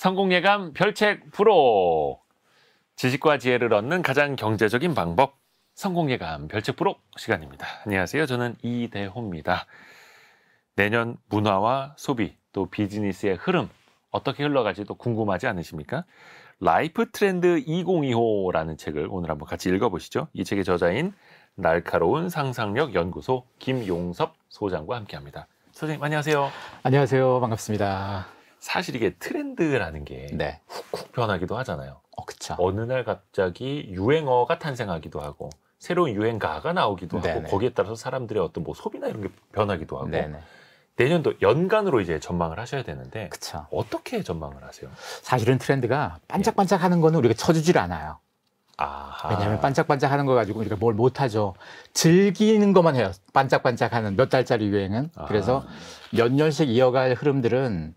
성공 예감 별책 프로 지식과 지혜를 얻는 가장 경제적인 방법 성공 예감 별책 프로 시간입니다. 안녕하세요. 저는 이대호입니다. 내년 문화와 소비 또 비즈니스의 흐름 어떻게 흘러갈지도 궁금하지 않으십니까? 라이프 트렌드 2025라는 책을 오늘 한번 같이 읽어보시죠. 이 책의 저자인 날카로운 상상력 연구소 김용섭 소장과 함께합니다. 선생님 안녕하세요. 안녕하세요. 반갑습니다. 사실 이게 트렌드라는 게 네. 훅훅 변하기도 하잖아요. 어, 그쵸. 어느 날 갑자기 유행어가 탄생하기도 하고 새로운 유행가가 나오기도 네네. 하고 거기에 따라서 사람들의 어떤 뭐 소비나 이런 게 변하기도 하고 네네. 내년도 연간으로 이제 전망을 하셔야 되는데 그쵸. 어떻게 전망을 하세요? 사실은 트렌드가 반짝반짝하는 예. 거는 우리가 쳐주질 않아요. 아하. 왜냐하면 반짝반짝하는 거 가지고 우리가 뭘 못하죠. 즐기는 것만 해요. 반짝반짝하는 몇 달짜리 유행은. 아하. 그래서 몇 년씩 이어갈 흐름들은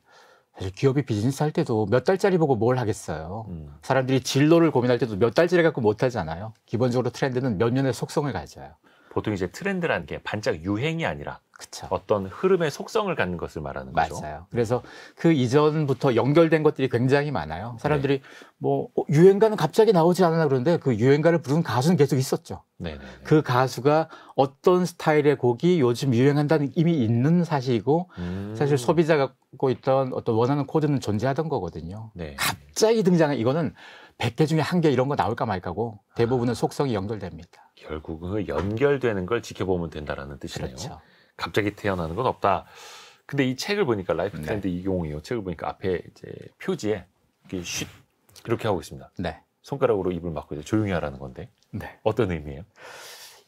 사실 기업이 비즈니스 할 때도 몇 달짜리 보고 뭘 하겠어요. 음. 사람들이 진로를 고민할 때도 몇 달짜리 갖고 못 하잖아요. 기본적으로 트렌드는 몇 년의 속성을 가져요. 보통 이제 트렌드라는 게 반짝 유행이 아니라 그쵸. 어떤 흐름의 속성을 갖는 것을 말하는 거죠. 맞아요. 그래서 그 이전부터 연결된 것들이 굉장히 많아요. 네. 사람들이 네. 뭐 어, 유행가는 갑자기 나오지 않았나 그러는데 그 유행가를 부른 가수는 계속 있었죠. 네네. 그 가수가 어떤 스타일의 곡이 요즘 유행한다는 이미 있는 사실이고 음. 사실 소비자 가 갖고 있던 어떤 원하는 코드는 존재하던 거거든요. 네. 갑자기 등장한 이거는 100개 중에 한 개 이런 거 나올까 말까고 대부분은 아. 속성이 연결됩니다. 결국은 그 연결되는 걸 지켜보면 된다라는 뜻이네요. 그렇죠. 갑자기 태어나는 건 없다. 근데 이 책을 보니까 라이프 트렌드 네. 2025 책을 보니까 앞에 이제 표지에 이렇게 쉿 이렇게 하고 있습니다. 네. 손가락으로 입을 막고 이제 조용히 하라는 건데 네. 어떤 의미예요?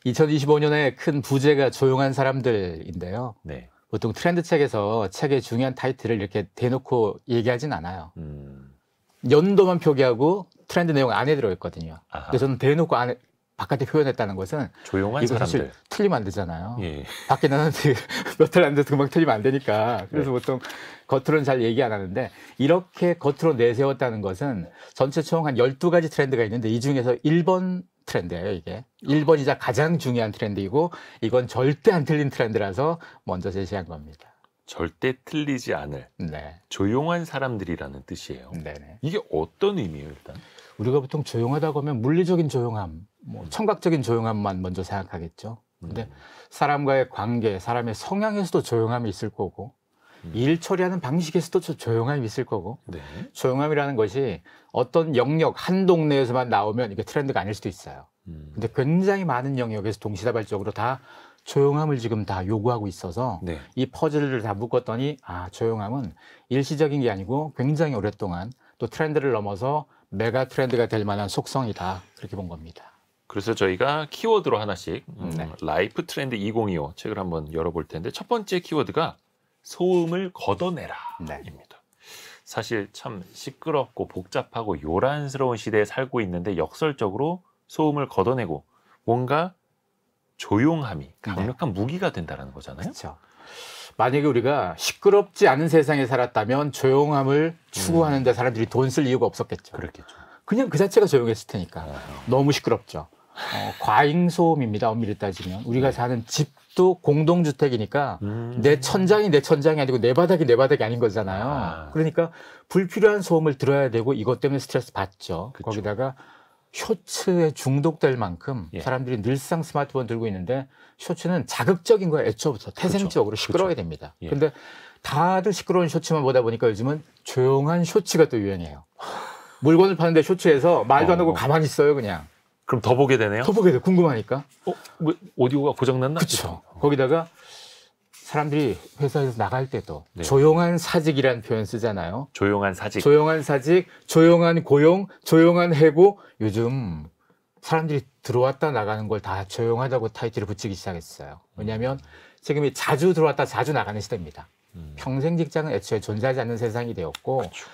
2025년에 큰 부재가 조용한 사람들인데요. 네. 보통 트렌드 책에서 책의 중요한 타이틀을 이렇게 대놓고 얘기하진 않아요. 음... 연도만 표기하고 트렌드 내용 안에 들어있거든요. 아하. 근데 저는 대놓고 안에 바깥에 표현했다는 것은 조용한 이거 사람들. 틀리면 안 되잖아요. 예. 밖에 나는데 몇달 안 돼서 금방 틀리면 안 되니까. 네. 그래서 네. 보통 겉으로는 잘 얘기 안 하는데 이렇게 겉으로 내세웠다는 것은 전체 총 한 12가지 트렌드가 있는데 이 중에서 1번 트렌드예요, 이게. 1번이자 가장 중요한 트렌드이고 이건 절대 안 틀린 트렌드라서 먼저 제시한 겁니다. 절대 틀리지 않을 네. 조용한 사람들이라는 뜻이에요. 네네. 이게 어떤 의미예요, 일단? 우리가 보통 조용하다고 하면 물리적인 조용함, 뭐 음. 청각적인 조용함만 먼저 생각하겠죠. 근데 음. 사람과의 관계, 사람의 성향에서도 조용함이 있을 거고 음. 일 처리하는 방식에서도 조용함이 있을 거고 네. 조용함이라는 것이 어떤 영역 한 동네에서만 나오면 이게 트렌드가 아닐 수도 있어요. 근데 굉장히 많은 영역에서 동시다발적으로 다 조용함을 지금 다 요구하고 있어서 네. 이 퍼즐을 다 묶었더니 아 조용함은 일시적인 게 아니고 굉장히 오랫동안 또 트렌드를 넘어서 메가 트렌드가 될 만한 속성이다. 그렇게 본 겁니다. 그래서 저희가 키워드로 하나씩 음, 네. 라이프 트렌드 2025 책을 한번 열어볼 텐데 첫 번째 키워드가 소음을 걷어내라입니다. 네. 사실 참 시끄럽고 복잡하고 요란스러운 시대에 살고 있는데 역설적으로 소음을 걷어내고 뭔가 조용함이 강력한 네. 무기가 된다는 라 거잖아요. 그렇죠. 만약에 우리가 시끄럽지 않은 세상에 살았다면 조용함을 추구하는데 사람들이 돈 쓸 이유가 없었겠죠. 그렇겠죠. 그냥 그 자체가 조용했을 테니까 너무 시끄럽죠. 어, 과잉 소음입니다. 엄밀히 따지면 우리가 네. 사는 집도 공동주택이니까 음. 내 천장이 내 천장이 아니고 내 바닥이 내 바닥이 아닌 거잖아요. 아. 그러니까 불필요한 소음을 들어야 되고 이것 때문에 스트레스 받죠. 그쵸. 거기다가 쇼츠에 중독될 만큼 예. 사람들이 늘상 스마트폰 들고 있는데 쇼츠는 자극적인 거야 애초부터 그렇죠. 태생적으로 그렇죠. 시끄러워야 됩니다. 예. 근데 다들 시끄러운 쇼츠만 보다 보니까 요즘은 조용한 쇼츠가 또 유행이에요. 물건을 파는데 쇼츠에서 말도 안 하고 어. 가만히 있어요 그냥. 그럼 더 보게 되네요. 더 보게 돼 궁금하니까. 어, 뭐, 오디오가 고장 났나? 그렇죠. 거기다가 사람들이 회사에서 나갈 때도 네. 조용한 사직이라는 표현 쓰잖아요. 조용한 사직. 조용한 사직, 조용한 고용, 조용한 해고. 요즘 사람들이 들어왔다 나가는 걸 다 조용하다고 타이틀을 붙이기 시작했어요. 왜냐하면 지금이 자주 들어왔다 자주 나가는 시대입니다. 음. 평생 직장은 애초에 존재하지 않는 세상이 되었고 그쵸. 그렇죠.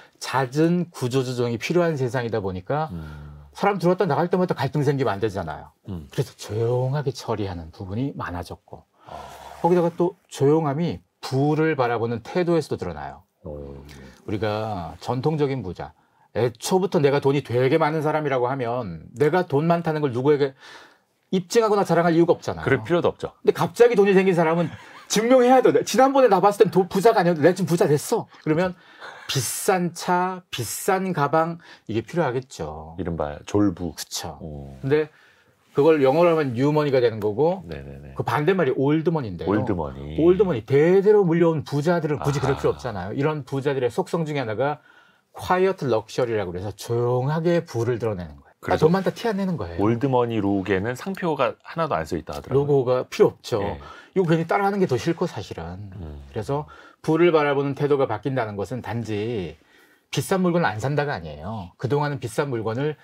잦은 구조 조정이 필요한 세상이다 보니까 음. 사람 들어왔다 나갈 때마다 갈등 생기면 안 되잖아요. 음. 그래서 조용하게 처리하는 부분이 많아졌고 어. 거기다가 또 조용함이 부를 바라보는 태도에서도 드러나요. 오. 어. 우리가 전통적인 부자, 애초부터 내가 돈이 되게 많은 사람이라고 하면 내가 돈 많다는 걸 누구에게 입증하거나 자랑할 이유가 없잖아요. 그럴 필요도 없죠. 근데 갑자기 돈이 생긴 사람은 증명해야 돼. 지난번에 나 봤을 땐 부자가 아니었는데 내가 지금 부자 됐어. 그러면 비싼 차, 비싼 가방 이게 필요하겠죠. 이른바 졸부. 그렇죠. 근데 그걸 영어로 하면 뉴머니가 되는 거고 네네네. 그 반대말이 올드머니인데요. 올드머니. 올드머니 대대로 물려온 부자들을 굳이 아하. 그럴 필요 없잖아요. 이런 부자들의 속성 중에 하나가 콰이어트 럭셔리라고 그래서 조용하게 부를 드러내는 거예요. 아, 그래서 아, 돈만 다 티 안 내는 거예요. 올드머니 룩에는 상표가 하나도 안써 있다 하더라고요. 로고가 필요 없죠. 예. 이거 괜히 따라하는 게 더 싫고 사실은. 음. 그래서 부를 바라보는 태도가 바뀐다는 것은 단지 비싼 물건을 안 산다가 아니에요. 그동안은 비싼 물건을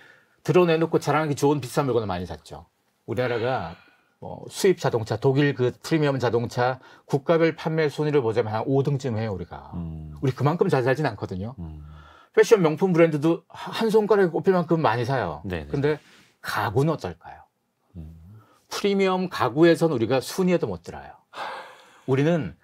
드러내놓고 자랑하기 좋은 비싼 물건을 많이 샀죠. 우리나라가 뭐 수입 자동차, 독일 그 프리미엄 자동차 국가별 판매 순위를 보자면 한 5등쯤 해요 우리가. 음. 우리 그만큼 잘 살진 않거든요. 음. 패션 명품 브랜드도 한 손가락에 꼽힐 만큼 많이 사요. 네네. 네. 근데 가구는 어떨까요? 음. 프리미엄 가구에선 우리가 순위에도 못 들어요. 우리는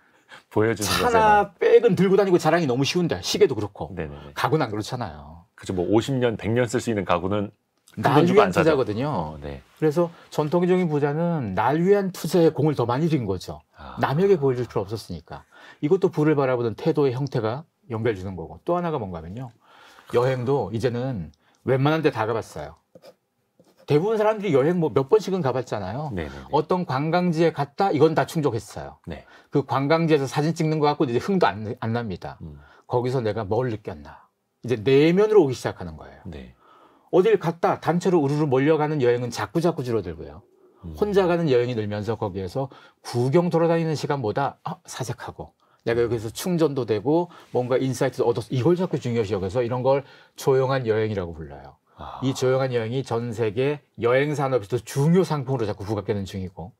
보여주는 차나 거잖아요. 백은 들고 다니고 자랑이 너무 쉬운데 시계도 그렇고 네네네. 네, 네. 가구는 안 그렇잖아요. 그죠 뭐 50년, 100년 쓸 수 있는 가구는 날 그 위한 투자거든요. 네. 그래서 전통적인 부자는 날 위한 투자에 공을 더 많이 들인 거죠. 아. 남에게 보여줄 필요 없었으니까. 이것도 부를 바라보는 태도의 형태가 연결되는 거고 또 하나가 뭔가 하면요. 여행도 이제는 웬만한 데 다 가봤어요. 대부분 사람들이 여행 뭐 몇 번씩은 가봤잖아요. 네네네. 네, 네. 어떤 관광지에 갔다 이건 다 충족했어요. 네. 그 관광지에서 사진 찍는 것같고 이제 흥도 안, 안 납니다. 음. 거기서 내가 뭘 느꼈나. 이제 내면으로 오기 시작하는 거예요. 네. 어딜 갔다 단체로 우르르 몰려가는 여행은 자꾸자꾸 줄어들고요. 음. 혼자 가는 여행이 늘면서 거기에서 구경 돌아다니는 시간보다 아, 사색하고 내가 여기서 충전도 되고 뭔가 인사이트도 얻어서 이걸 자꾸 중요시 여겨서 이런 걸 조용한 여행이라고 불러요. 아. 이 조용한 여행이 전 세계 여행 산업에서 중요 상품으로 자꾸 부각되는 중이고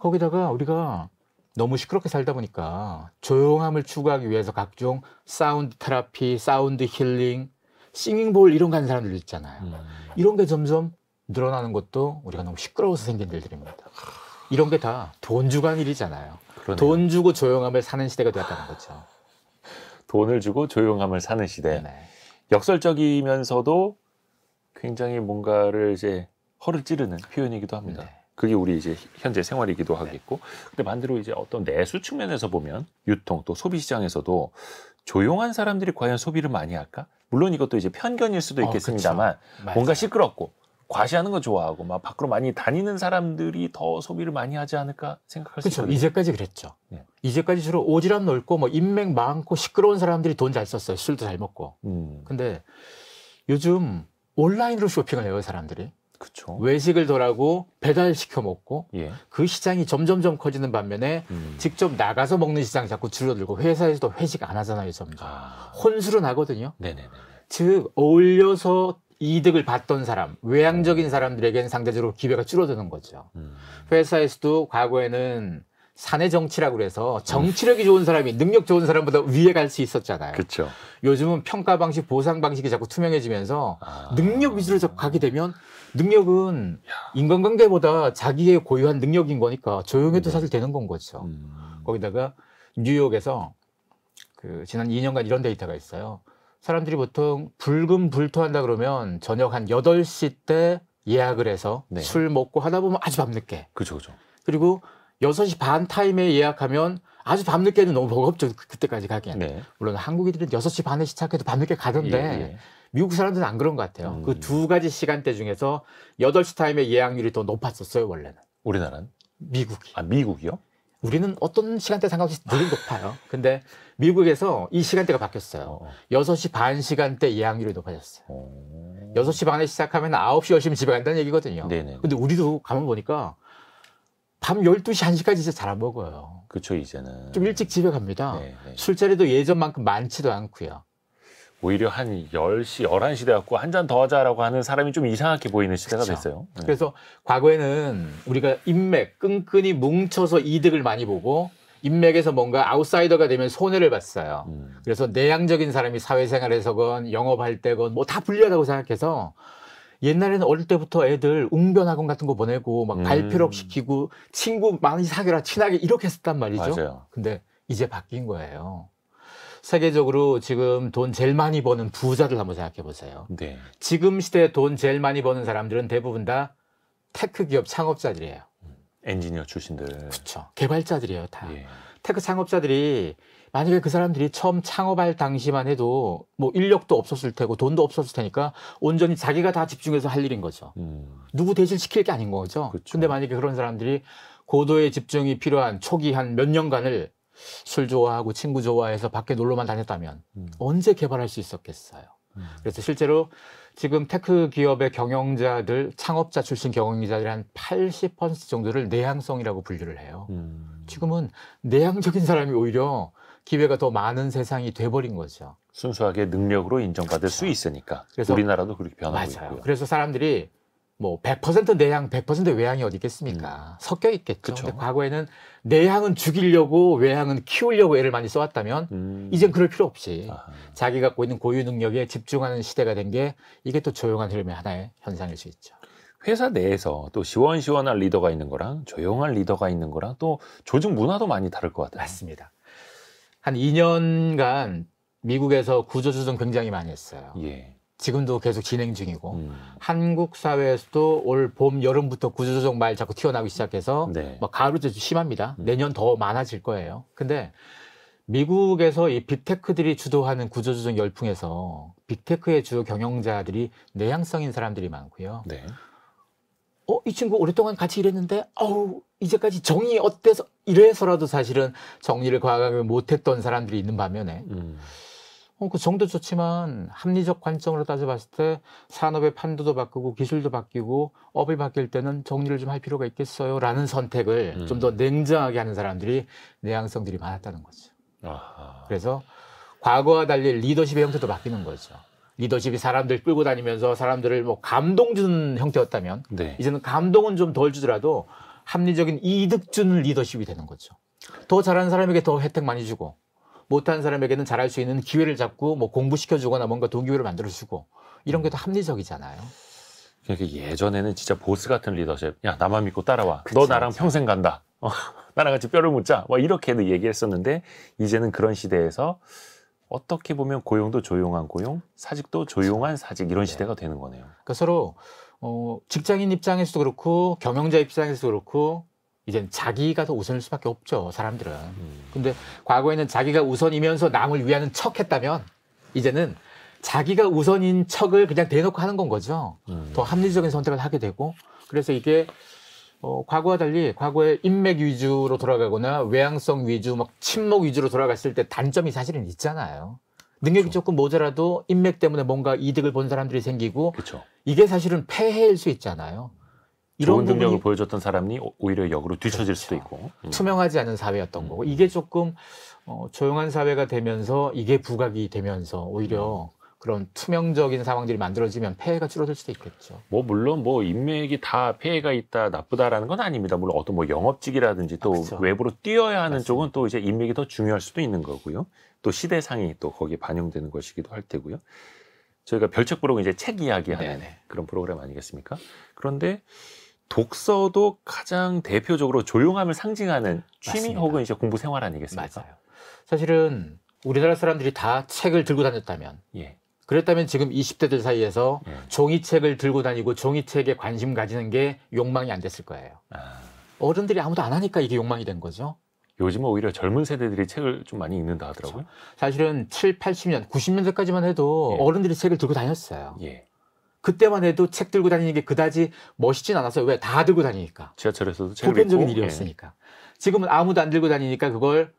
거기다가 우리가 너무 시끄럽게 살다 보니까 조용함을 추구하기 위해서 각종 사운드 테라피, 사운드 힐링, 싱잉볼 이런 거 하는 사람들 있잖아요. 음. 이런 게 점점 늘어나는 것도 우리가 너무 시끄러워서 생긴 일들입니다. 이런 게 다 돈 주고 한 일이잖아요. 그러네요. 돈 주고 조용함을 사는 시대가 되었다는 거죠. 돈을 주고 조용함을 사는 시대. 네. 역설적이면서도 굉장히 뭔가를 이제 허를 찌르는 표현이기도 합니다. 네. 그게 우리 이제 현재 생활이기도 네. 하겠고, 네. 근데 반대로 이제 어떤 내수 측면에서 보면 유통 또 소비 시장에서도 조용한 사람들이 과연 소비를 많이 할까? 물론 이것도 이제 편견일 수도 어, 있겠습니다만 어, 뭔가 시끄럽고 과시하는 거 좋아하고 막 밖으로 많이 다니는 사람들이 더 소비를 많이 하지 않을까 생각할 그쵸, 수 있죠. 이제까지 그랬죠. 네. 이제까지 주로 오지랖 넓고 뭐 인맥 많고 시끄러운 사람들이 돈 잘 썼어요. 술도 잘 먹고. 음. 근데 요즘 온라인으로 쇼핑을 해요 사람들이. 그쵸. 외식을 덜하고 배달 시켜 먹고 예. 그 시장이 점점점 커지는 반면에 음. 직접 나가서 먹는 시장 자꾸 줄어들고 회사에서도 회식 안 하잖아요 점점 아. 혼술은 하거든요. 네네네. 즉 어울려서 이득을 봤던 사람, 외향적인 음. 사람들에겐 상대적으로 기회가 줄어드는 거죠. 음. 회사에서도 과거에는 사내 정치라고 그래서 정치력이 좋은 사람이 능력 좋은 사람보다 위에 갈 수 있었잖아요. 그렇죠. 요즘은 평가 방식, 보상 방식이 자꾸 투명해지면서 아... 능력 위주로 가게 되면 능력은 인간관계보다 자기의 고유한 능력인 거니까 조용해도 네. 사실 되는 건 거죠. 음. 거기다가 뉴욕에서 그 지난 2년간 이런 데이터가 있어요. 사람들이 보통 붉은 불토한다 그러면 저녁 한 8시 때 예약을 해서 네. 술 먹고 하다 보면 아주 밤늦게. 그죠, 그죠. 그리고 6시 반 타임에 예약하면 아주 밤늦게는 너무 버겁죠. 그, 그때까지 가기엔. 네. 물론 한국인들은 6시 반에 시작해도 밤늦게 가던데 예, 예. 미국 사람들은 안 그런 것 같아요. 그 음. 그두 가지 시간대 중에서 8시 타임의 예약률이 더 높았었어요, 원래는. 우리나라는? 미국이. 아, 미국이요? 우리는 어떤 시간대 상관없이 늘 높아요. 근데 미국에서 이 시간대가 바뀌었어요. 어. 6시 어. 반 시간대 예약률이 높아졌어요. 어. 6시 반에 시작하면 9시, 10시면 집에 간다는 얘기거든요. 네네. 근데 우리도 가만 보니까 밤 12시, 1시까지 진짜 잘 안 먹어요. 그렇죠, 이제는. 좀 일찍 집에 갑니다. 네네. 네. 술자리도 예전만큼 많지도 않고요. 오히려 한 10시, 11시 돼갖고 한 잔 더 하자라고 하는 사람이 좀 이상하게 보이는 시대가 그쵸. 됐어요. 네. 그래서 과거에는 우리가 인맥, 끈끈이 뭉쳐서 이득을 많이 보고 인맥에서 뭔가 아웃사이더가 되면 손해를 봤어요. 음. 그래서 내향적인 사람이 사회생활에서건 영업할 때건 뭐 다 불리하다고 생각해서 옛날에는 어릴 때부터 애들 웅변학원 같은 거 보내고 막 음. 발표록 시키고 친구 많이 사귀라 친하게 이렇게 했었단 말이죠. 맞아요. 근데 이제 바뀐 거예요. 세계적으로 지금 돈 제일 많이 버는 부자들 한번 생각해 보세요. 네. 지금 시대에 돈 제일 많이 버는 사람들은 대부분 다 테크 기업 창업자들이에요. 엔지니어 출신들. 그렇죠. 개발자들이에요, 다. 예. 테크 창업자들이 만약에 그 사람들이 처음 창업할 당시만 해도 뭐 인력도 없었을 테고 돈도 없었을 테니까 온전히 자기가 다 집중해서 할 일인 거죠. 음. 누구 대신 시킬 게 아닌 거죠. 그렇 근데 만약에 그런 사람들이 고도의 집중이 필요한 초기 한 몇 년간을 술 좋아하고 친구 좋아해서 밖에 놀러만 다녔다면 음. 언제 개발할 수 있었겠어요. 음. 그래서 실제로 지금 테크 기업의 경영자들, 창업자 출신 경영자들이 한 80% 정도를 내향성이라고 분류를 해요. 음. 지금은 내향적인 사람이 오히려 기회가 더 많은 세상이 돼버린 거죠. 순수하게 능력으로 인정받을 그렇죠. 수 있으니까. 그래서 우리나라도 그렇게 변하고 맞아요. 있고요. 그래서 사람들이 뭐100% 내향, 100% 외향이 어디 있겠습니까? 음. 섞여 있겠죠. 그쵸. 근데 과거에는 내향은 죽이려고 외향은 키우려고 애를 많이 써왔다면 음. 이젠 그럴 필요 없이 아 자기 갖고 있는 고유 능력에 집중하는 시대가 된 게 이게 또 조용한 흐름의 하나의 현상일 수 있죠. 회사 내에서 또 시원시원한 리더가 있는 거랑 조용한 리더가 있는 거랑 또 조직 문화도 많이 다를 것 같아요. 맞습니다. 한 2년간 미국에서 구조조정 굉장히 많이 했어요. 예. 지금도 계속 진행 중이고 음. 한국 사회에서도 올 봄 여름부터 구조조정 말 자꾸 튀어나오기 시작해서 네. 막 뭐 가을도 심합니다. 음. 내년 더 많아질 거예요. 근데 미국에서 이 빅테크들이 주도하는 구조조정 열풍에서 빅테크의 주요 경영자들이 내향성인 사람들이 많고요. 네. 어, 이 친구 오랫동안 같이 일했는데, 어우, 이제까지 정이 어때서, 이래서라도 사실은 정리를 과감하게 못했던 사람들이 있는 반면에, 음. 어, 그 정도 좋지만 합리적 관점으로 따져봤을 때 산업의 판도도 바꾸고 기술도 바뀌고 업이 바뀔 때는 정리를 좀 할 필요가 있겠어요. 라는 선택을 음. 좀더 냉정하게 하는 사람들이 내향성들이 많았다는 거죠. 아하. 그래서 과거와 달리 리더십의 형태도 바뀌는 거죠. 리더십이 사람들 끌고 다니면서 사람들을 뭐 감동 주는 형태였다면 네. 이제는 감동은 좀 덜 주더라도 합리적인 이득 주는 리더십이 되는 거죠. 더 잘하는 사람에게 더 혜택 많이 주고 못한 사람에게는 잘할 수 있는 기회를 잡고 뭐 공부시켜주거나 뭔가 동기회를 만들어주고 이런 게더 음. 합리적이잖아요. 그러니까 예전에는 진짜 보스 같은 리더십. 야 나만 믿고 따라와. 그치, 너 나랑 그치. 평생 간다. 어, 나랑 같이 뼈를 묻자. 뭐 이렇게 얘기했었는데 이제는 그런 시대에서 어떻게 보면 고용도 조용한 고용, 사직도 조용한 사직 이런 네. 시대가 되는 거네요. 그러니까 서로 어, 직장인 입장에서도 그렇고 경영자 입장에서도 그렇고 이젠 자기가 더 우선일 수밖에 없죠 사람들은. 음. 근데 과거에는 자기가 우선이면서 남을 위하는 척했다면 이제는 자기가 우선인 척을 그냥 대놓고 하는 건 거죠. 음. 더 합리적인 선택을 하게 되고 그래서 이게 어, 과거와 달리 과거에 인맥 위주로 돌아가거나 외향성 위주, 막 침묵 위주로 돌아갔을 때 단점이 사실은 있잖아요. 능력이 그쵸. 그렇죠. 조금 모자라도 인맥 때문에 뭔가 이득을 본 사람들이 생기고 그쵸. 그렇죠. 이게 사실은 폐해일 수 있잖아요. 좋은 능력을 보여줬던 사람이 오히려 역으로 뒤처질 그렇죠. 수도 있고 음. 투명하지 않은 사회였던 음. 거고 이게 조금 어, 조용한 사회가 되면서 이게 부각이 되면서 오히려 음. 그런 투명적인 상황들이 만들어지면 폐해가 줄어들 수도 있겠죠. 뭐 물론 뭐 인맥이 다 폐해가 있다 나쁘다라는 건 아닙니다. 물론 어떤 뭐 영업직이라든지 또 아, 그렇죠. 외부로 뛰어야 하는 맞습니다. 쪽은 또 이제 인맥이 더 중요할 수도 있는 거고요. 또 시대상이 또 거기에 반영되는 것이기도 할 테고요. 저희가 별책 부록 이제 책 이야기하는 네네. 그런 프로그램 아니겠습니까? 그런데 독서도 가장 대표적으로 조용함을 상징하는 취미 맞습니다. 혹은 이제 공부 생활 아니겠습니까? 맞아요. 사실은 우리나라 사람들이 다 책을 들고 다녔다면 예. 그랬다면 지금 20대들 사이에서 예. 종이책을 들고 다니고 종이책에 관심 가지는 게 욕망이 안 됐을 거예요. 아. 어른들이 아무도 안 하니까 이게 욕망이 된 거죠. 요즘은 오히려 젊은 세대들이 책을 좀 많이 읽는다 그렇죠. 하더라고요. 그렇죠. 사실은 7, 80년, 90년대까지만 해도 예. 어른들이 책을 들고 다녔어요. 예. 그때만 해도 책 들고 다니는 게 그다지 멋있진 않았어요. 왜? 다 들고 다니니까. 지하철에서도 책 보편적인 읽고. 일이었으니까. 예. 지금은 아무도 안 들고 다니니까 그걸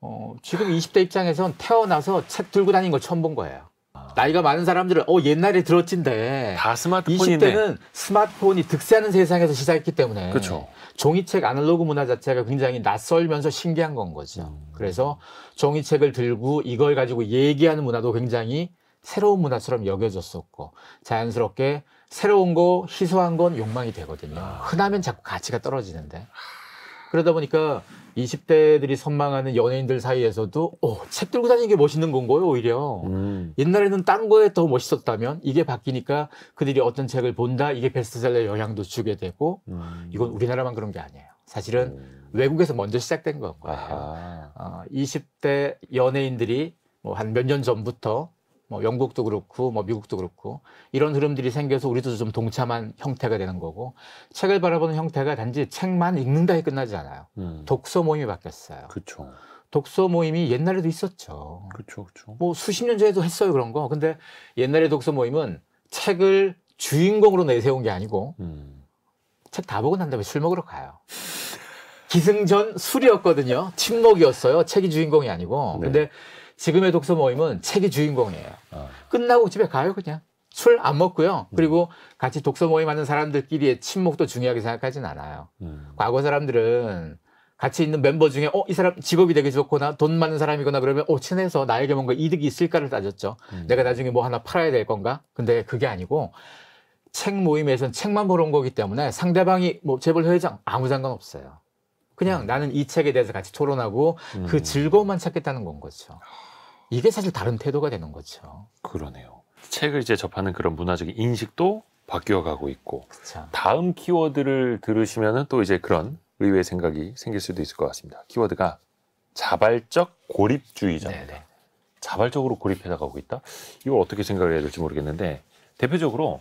어, 지금 20대 입장에선 태어나서 책 들고 다니는 걸 처음 본 거예요. 나이가 많은 사람들은 어 옛날에 들었진데 다 스마트폰인데 20대는 스마트폰이 득세하는 세상에서 시작했기 때문에 그쵸. 종이책 아날로그 문화 자체가 굉장히 낯설면서 신기한 건 거죠. 음. 그래서 종이책을 들고 이걸 가지고 얘기하는 문화도 굉장히 새로운 문화처럼 여겨졌었고 자연스럽게 새로운 거 희소한 건 욕망이 되거든요. 아. 흔하면 자꾸 가치가 떨어지는데 그러다 보니까 20대들이 선망하는 연예인들 사이에서도 오, 책 들고 다니는 게 멋있는 건가요 오히려 음. 옛날에는 딴 거에 더 멋있었다면 이게 바뀌니까 그들이 어떤 책을 본다 이게 베스트셀러의 영향도 주게 되고 음. 이건 우리나라만 그런 게 아니에요 사실은 음. 외국에서 먼저 시작된 건거고요 어, 20대 연예인들이 뭐 한 몇 년 전부터 뭐 영국도 그렇고 뭐 미국도 그렇고 이런 흐름들이 생겨서 우리도 좀 동참한 형태가 되는 거고 책을 바라보는 형태가 단지 책만 읽는다에 끝나지 않아요. 음. 독서 모임이 바뀌었어요. 그렇죠. 독서 모임이 옛날에도 있었죠. 그렇죠, 그렇죠. 뭐 수십 년 전에도 했어요 그런 거. 근데 옛날에 독서 모임은 책을 주인공으로 내세운 게 아니고 음. 책다 보고 난 다음에 술 먹으러 가요. 기승전 술이었거든요. 침묵이었어요. 책이 주인공이 아니고. 네. 근데 지금의 독서 모임은 책이 주인공이에요. 어. 끝나고 집에 가요 그냥. 술 안 먹고요. 음. 그리고 같이 독서 모임 하는 사람들끼리의 친목도 중요하게 생각하진 않아요. 음. 과거 사람들은 같이 있는 멤버 중에 어 이 사람 직업이 되게 좋거나 돈 많은 사람이거나 그러면 어 친해서 나에게 뭔가 이득이 있을까를 따졌죠. 음. 내가 나중에 뭐 하나 팔아야 될 건가? 근데 그게 아니고 책 모임에선 책만 보러 온 거기 때문에 상대방이 뭐 재벌 회장 아무 상관 없어요. 그냥 음. 나는 이 책에 대해서 같이 토론하고 그 음. 그 즐거움만 찾겠다는 건 거죠. 이게 사실 다른 태도가 되는 거죠. 그러네요. 책을 이제 접하는 그런 문화적인 인식도 바뀌어 가고 있고 그쵸. 다음 키워드를 들으시면은 또 이제 그런 의외의 생각이 생길 수도 있을 것 같습니다. 키워드가 자발적 고립주의자입니다. 자발적으로 고립해 나가고 있다. 이걸 어떻게 생각해야 될지 모르겠는데 대표적으로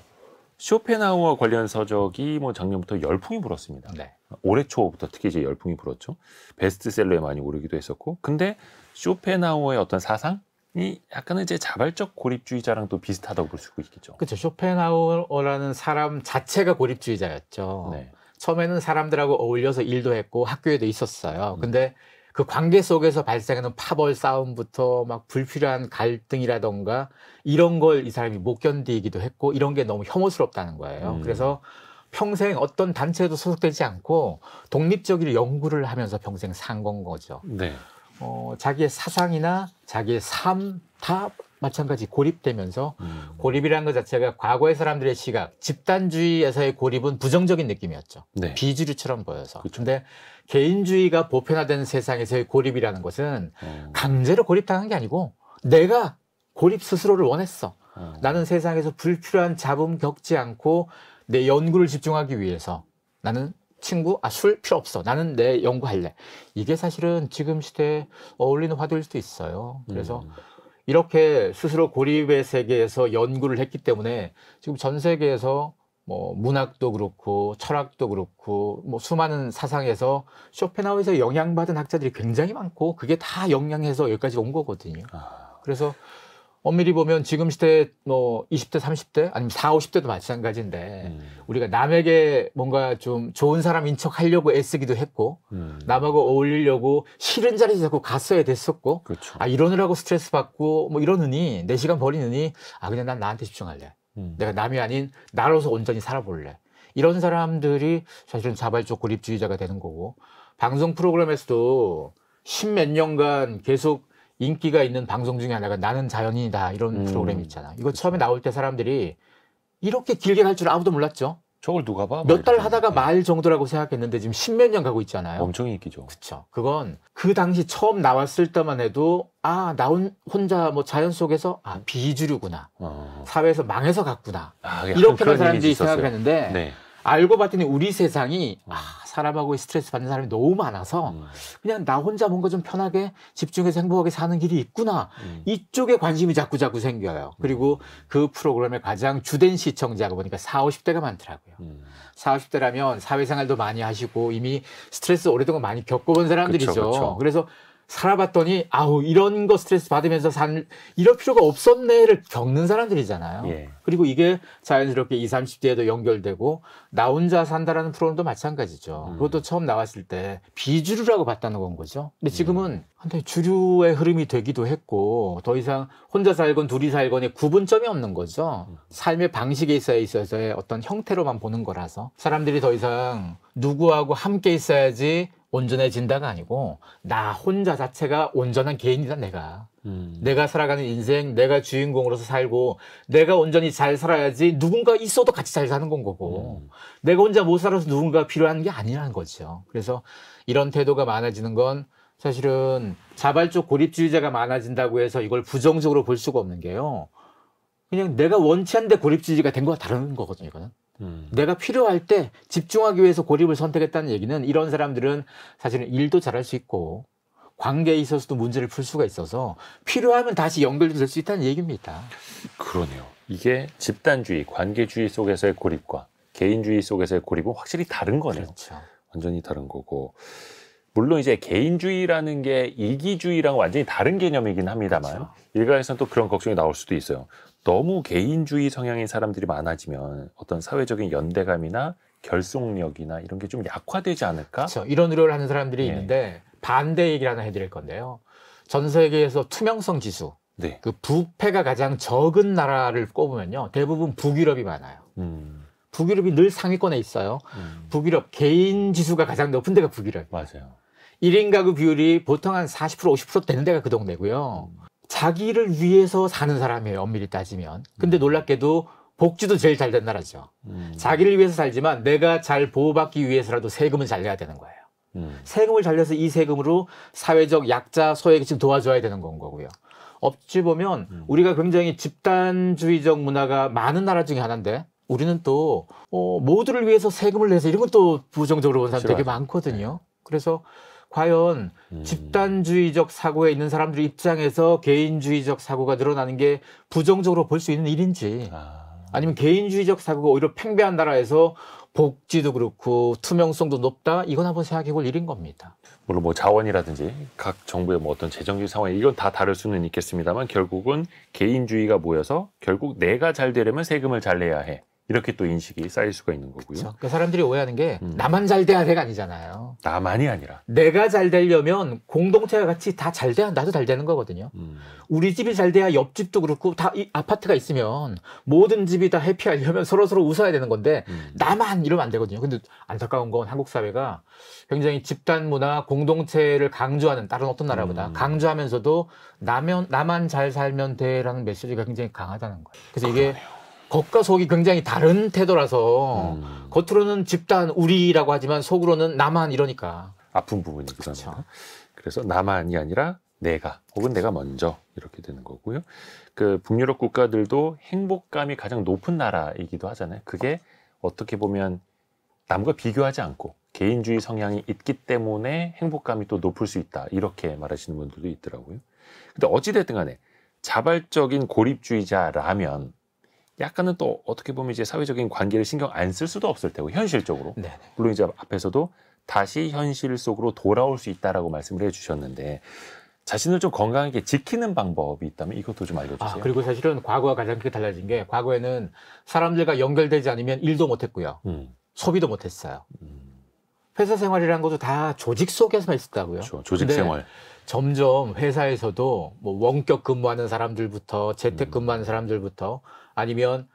쇼펜하우어 관련 서적이 뭐 작년부터 열풍이 불었습니다. 네. 올해 초부터 특히 이제 열풍이 불었죠. 베스트셀러에 많이 오르기도 했었고, 근데 쇼펜하우의 어떤 사상? 이 약간은 이제 자발적 고립주의자랑 또 비슷하다고 볼 수 있겠죠. 그렇죠. 쇼펜하우라는 사람 자체가 고립주의자였죠. 네. 처음에는 사람들하고 어울려서 일도 했고 학교에도 있었어요. 음. 근데 그 관계 속에서 발생하는 파벌 싸움부터 막 불필요한 갈등이라던가 이런 걸 이 사람이 못 견디기도 했고 이런 게 너무 혐오스럽다는 거예요. 음. 그래서 평생 어떤 단체에도 소속되지 않고 독립적으로 연구를 하면서 평생 산 건 거죠. 네. 어, 자기의 사상이나 자기의 삶 다 마찬가지 고립되면서 음. 고립이라는 것 자체가 과거의 사람들의 시각, 집단주의에서의 고립은 부정적인 느낌이었죠. 네. 비주류처럼 보여서. 그런데 개인주의가 보편화된 세상에서의 고립이라는 것은 음. 강제로 고립당한 게 아니고 내가 고립 스스로를 원했어. 음. 나는 세상에서 불필요한 잡음 겪지 않고 내 연구를 집중하기 위해서 나는 친구, 아, 술 필요 없어. 나는 내 연구할래. 이게 사실은 지금 시대에 어울리는 화두일 수도 있어요. 그래서 음. 이렇게 스스로 고립의 세계에서 연구를 했기 때문에 지금 전 세계에서 뭐 문학도 그렇고 철학도 그렇고 뭐 수많은 사상에서 쇼펜하우에서 영향받은 학자들이 굉장히 많고 그게 다 영향해서 여기까지 온 거거든요. 아. 그래서 엄밀히 보면 지금 시대 뭐 20대, 30대 아니면 4, 50대도 마찬가지인데 음. 우리가 남에게 뭔가 좀 좋은 사람인 척 하려고 애쓰기도 했고 음. 남하고 어울리려고 싫은 자리에 자꾸 갔어야 됐었고 그렇죠. 아 이러느라고 스트레스 받고 뭐 이러느니 내 시간 버리느니 아 그냥 난 나한테 집중할래. 음. 내가 남이 아닌 나로서 온전히 살아볼래. 이런 사람들이 사실은 자발적 고립주의자가 되는 거고 방송 프로그램에서도 십몇 년간 계속 인기가 있는 방송 중에 하나가 나는 자연인이다 이런 음. 프로그램 이 있잖아. 이거 그렇 처음에 나올 때 사람들이 이렇게 길게 갈 줄 아무도 몰랐죠. 저걸 누가 봐? 몇 달 하다가 말 정도라고 생각했는데 지금 십 몇 년 가고 있잖아요. 엄청 인기죠. 그쵸. 그건 그 당시 처음 나왔을 때만 해도 아, 나 혼자 뭐 자연 속에서 아, 비주류구나. 어. 사회에서 망해서 갔구나. 아, 이렇게만 사람들이 생각했는데 네. 알고 봤더니 우리 세상이 어. 아, 사람하고 스트레스 받는 사람이 너무 많아서 음. 그냥 나 혼자 뭔가 좀 편하게 집중해서 행복하게 사는 길이 있구나. 음. 이쪽에 관심이 자꾸 자꾸 생겨요. 음. 그리고 그 프로그램의 가장 주된 시청자가 보니까 40, 50대가 많더라고요. 음. 40, 50대라면 사회생활도 많이 하시고 이미 스트레스 오래동안 많이 겪어본 사람들이죠. 그쵸, 그쵸. 그래서 살아봤더니 아우 이런 거 스트레스 받으면서 산 이럴 필요가 없었네를 겪는 사람들이잖아요. 예. 그리고 이게 자연스럽게 20, 30대에도 연결되고 나 혼자 산다라는 프로그램도 마찬가지죠. 음. 그것도 처음 나왔을 때 비주류라고 봤다는 건 거죠. 근데 음. 지금은 한데 음. 주류의 흐름이 되기도 했고 더 이상 혼자 살건 둘이 살건의 구분점이 없는 거죠. 음. 삶의 방식에 있어서의 어떤 형태로만 보는 거라서 사람들이 더 이상 누구하고 함께 있어야지 온전해진다가 아니고 나 혼자 자체가 온전한 개인이다 내가 음. 내가 살아가는 인생 내가 주인공으로서 살고 내가 온전히 잘 살아야지 누군가 있어도 같이 잘 사는 건 거고 음. 내가 혼자 못 살아서 누군가 필요한 게 아니라는 거죠 그래서 이런 태도가 많아지는 건 사실은 자발적 고립주의자가 많아진다고 해서 이걸 부정적으로 볼 수가 없는 게요 그냥 내가 원치 않는데 고립주의가 자된 거와 다른 거거든요 이거는 음. 내가 필요할 때 집중하기 위해서 고립을 선택했다는 얘기는 이런 사람들은 사실은 일도 잘할 수 있고 관계에 있어서도 문제를 풀 수가 있어서 필요하면 다시 연결될 수 있다는 얘기입니다. 그러네요. 이게 집단주의, 관계주의 속에서의 고립과 개인주의 속에서의 고립은 확실히 다른 거네요. 그렇죠. 완전히 다른 거고. 물론 이제 개인주의라는 게 이기주의랑 완전히 다른 개념이긴 합니다만 그렇죠. 일각에서는 또 그런 걱정이 나올 수도 있어요. 너무 개인주의 성향인 사람들이 많아지면 어떤 사회적인 연대감이나 결속력이나 이런 게 좀 약화되지 않을까? 그렇죠. 이런 우려를 하는 사람들이 네. 있는데 반대 얘기를 하나 해드릴 건데요. 전 세계에서 투명성 지수, 네. 그 부패가 가장 적은 나라를 꼽으면요, 대부분 북유럽이 많아요. 음. 북유럽이 늘 상위권에 있어요. 음. 북유럽 개인 지수가 가장 높은 데가 북유럽. 맞아요. 1인 가구 비율이 보통 한 40% 50% 되는 데가 그 동네고요. 자기를 위해서 사는 사람이에요. 엄밀히 따지면. 근데 음. 놀랍게도 복지도 제일 잘 된 나라죠. 음. 자기를 위해서 살지만 내가 잘 보호받기 위해서라도 세금은 잘 내야 되는 거예요. 음. 세금을 잘려서이 세금으로 사회적 약자 소외계층 도와줘야 되는 건 거고요. 어찌 보면 음. 우리가 굉장히 집단주의적 문화가 많은 나라 중에 하나인데 우리는 또 어, 모두를 위해서 세금을 내서 이런 것도 부정적으로 본 사람 되게 많거든요. 네. 그래서 과연 음. 집단주의적 사고에 있는 사람들 입장에서 개인주의적 사고가 늘어나는 게 부정적으로 볼 수 있는 일인지 아. 아니면 개인주의적 사고가 오히려 팽배한 나라에서 복지도 그렇고 투명성도 높다 이건 한번 생각해 볼 일인 겁니다. 물론 뭐 자원이라든지 각 정부의 뭐 어떤 재정적 상황 이건 다 다를 수는 있겠습니다만 결국은 개인주의가 모여서 결국 내가 잘 되려면 세금을 잘 내야 해. 이렇게 또 인식이 쌓일 수가 있는 거고요. 그쵸. 그러니까 사람들이 오해하는 게 음. 나만 잘 돼야 돼가 아니잖아요. 나만이 아니라 내가 잘 되려면 공동체와 같이 다 잘 돼야 나도 잘 되는 거거든요. 음. 우리 집이 잘 돼야 옆집도 그렇고 다 이 아파트가 있으면 모든 집이 다 해피하려면 서로 서로 웃어야 되는 건데 음. 나만 이러면 안 되거든요. 근데 안타까운 건 한국 사회가 굉장히 집단 문화 공동체를 강조하는 다른 어떤 나라보다 음. 강조하면서도 나면 나만 잘 살면 돼라는 메시지가 굉장히 강하다는 거예요. 그래서 그러네요. 겉과 속이 굉장히 다른 태도라서 음. 겉으로는 집단 우리라고 하지만 속으로는 나만 이러니까 아픈 부분이 그렇죠. 그래서 나만이 아니라 내가 혹은 내가 먼저 이렇게 되는 거고요. 그 북유럽 국가들도 행복감이 가장 높은 나라이기도 하잖아요. 그게 어떻게 보면 남과 비교하지 않고 개인주의 성향이 있기 때문에 행복감이 또 높을 수 있다. 이렇게 말하시는 분들도 있더라고요. 근데 어찌됐든 간에 자발적인 고립주의자라면 약간은 또 어떻게 보면 이제 사회적인 관계를 신경 안 쓸 수도 없을 테고 현실적으로 네네. 물론 이제 앞에서도 다시 현실 속으로 돌아올 수 있다라고 말씀을 해주셨는데 자신을 좀 건강하게 지키는 방법이 있다면 이것도 좀 아, 알려주세요. 아, 그리고 사실은 과거와 가장 크게 달라진 게 과거에는 사람들과 연결되지 않으면 일도 못했고요. 음. 소비도 못했어요. 음. 회사 생활이라는 것도 다 조직 속에서만 있었다고요. 그렇죠. 조직 생활. 점점 회사에서도 뭐 원격 근무하는 사람들부터 재택 음. 근무하는 사람들부터 아니면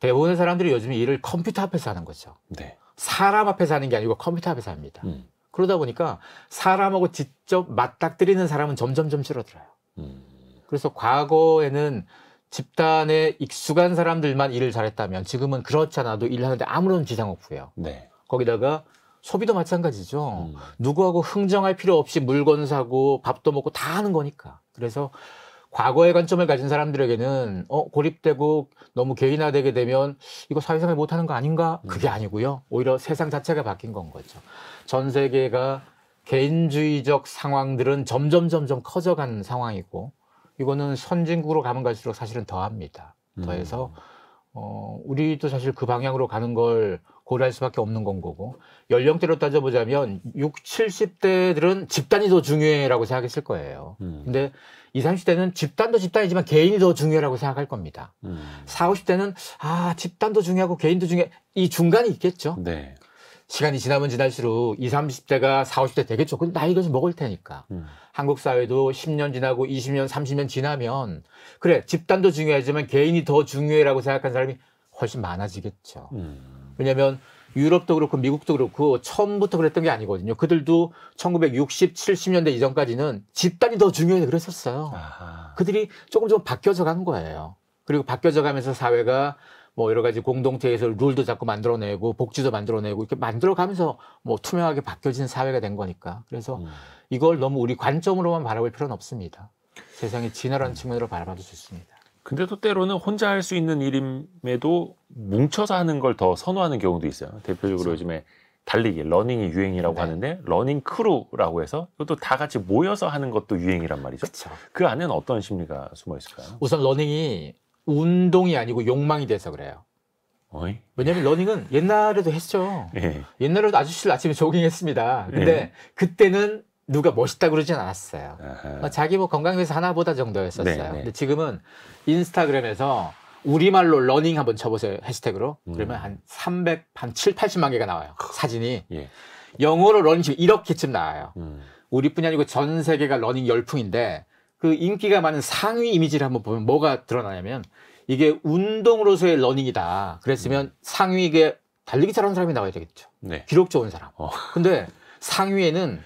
대부분의 사람들이 요즘에 일을 컴퓨터 앞에서 하는 거죠. 네. 사람 앞에서 하는 게 아니고 컴퓨터 앞에서 합니다. 음. 그러다 보니까 사람하고 직접 맞닥뜨리는 사람은 점점점 줄어들어요. 음. 그래서 과거에는 집단에 익숙한 사람들만 일을 잘했다면 지금은 그렇지 않아도 일하는데 아무런 지장 없고요. 네. 거기다가 소비도 마찬가지죠. 음. 누구하고 흥정할 필요 없이 물건 사고 밥도 먹고 다 하는 거니까. 그래서 과거의 관점을 가진 사람들에게는 어 고립되고 너무 개인화되게 되면 이거 사회생활 못하는 거 아닌가? 그게 음. 아니고요. 오히려 세상 자체가 바뀐 건 거죠. 전 세계가 개인주의적 상황들은 점점 점점 커져가는 상황이고 이거는 선진국으로 가면 갈수록 사실은 더합니다. 더해서 음. 어 우리도 사실 그 방향으로 가는 걸 고려할 수밖에 없는 건 거고 연령대로 따져보자면 6, 70대들은 집단이 더 중요해라고 생각했을 거예요. 음. 근데 20, 30대는 집단도 집단이지만 개인이 더 중요하다고 생각할 겁니다. 음. 40, 50대는 아, 집단도 중요하고 개인도 중요해. 이 중간이 있겠죠. 네. 시간이 지나면 지날수록 20, 30대가 40, 50대 되겠죠. 근데 나이가 좀 먹을 테니까. 음. 한국 사회도 10년 지나고 20년, 30년 지나면 그래, 집단도 중요하지만 개인이 더 중요해라고 생각하는 사람이 훨씬 많아지겠죠. 음. 왜냐면 유럽도 그렇고 미국도 그렇고 처음부터 그랬던 게 아니거든요. 그들도 1960, 70년대 이전까지는 집단이 더 중요해 그랬었어요. 아하. 그들이 조금 좀 바뀌어져 간 거예요. 그리고 바뀌어져 가면서 사회가 뭐 여러 가지 공동체에서 룰도 자꾸 만들어내고 복지도 만들어내고 이렇게 만들어가면서 뭐 투명하게 바뀌어진 사회가 된 거니까 그래서 음. 이걸 너무 우리 관점으로만 바라볼 필요는 없습니다. 세상이 진화라는 음. 측면으로 바라봐도 좋습니다. 근데 또 때로는 혼자 할 수 있는 일임에도 뭉쳐서 하는 걸 더 선호하는 경우도 있어요. 대표적으로 그렇죠. 요즘에 달리기, 러닝이 유행이라고 네. 하는데 러닝 크루라고 해서 이것도 다 같이 모여서 하는 것도 유행이란 말이죠. 그쵸. 그 안에는 어떤 심리가 숨어 있을까요? 우선 러닝이 운동이 아니고 욕망이 돼서 그래요. 어이? 왜냐면 러닝은 옛날에도 했죠. 예. 옛날에도 아저씨들 아침에 조깅했습니다. 근데 예. 그때는 누가 멋있다 그러진 않았어요. 아하. 뭐 자기 뭐 건강위해서 하나보다 정도였었어요. 네네. 네. 근데 지금은 인스타그램에서 우리말로 러닝 한번 쳐보세요. 해시태그로. 음. 그러면 한 300, 한 7, 80만 개가 나와요. 사진이. 예. 영어로 러닝 치금 이렇게쯤 나와요. 음. 우리뿐이 아니고 전 세계가 러닝 열풍인데 그 인기가 많은 상위 이미지를 한번 보면 뭐가 드러나냐면 이게 운동으로서의 러닝이다. 그랬으면 음. 상위에 달리기 잘하는 사람이 나와야 되겠죠. 네. 기록 좋은 사람. 어. 근데 상위에는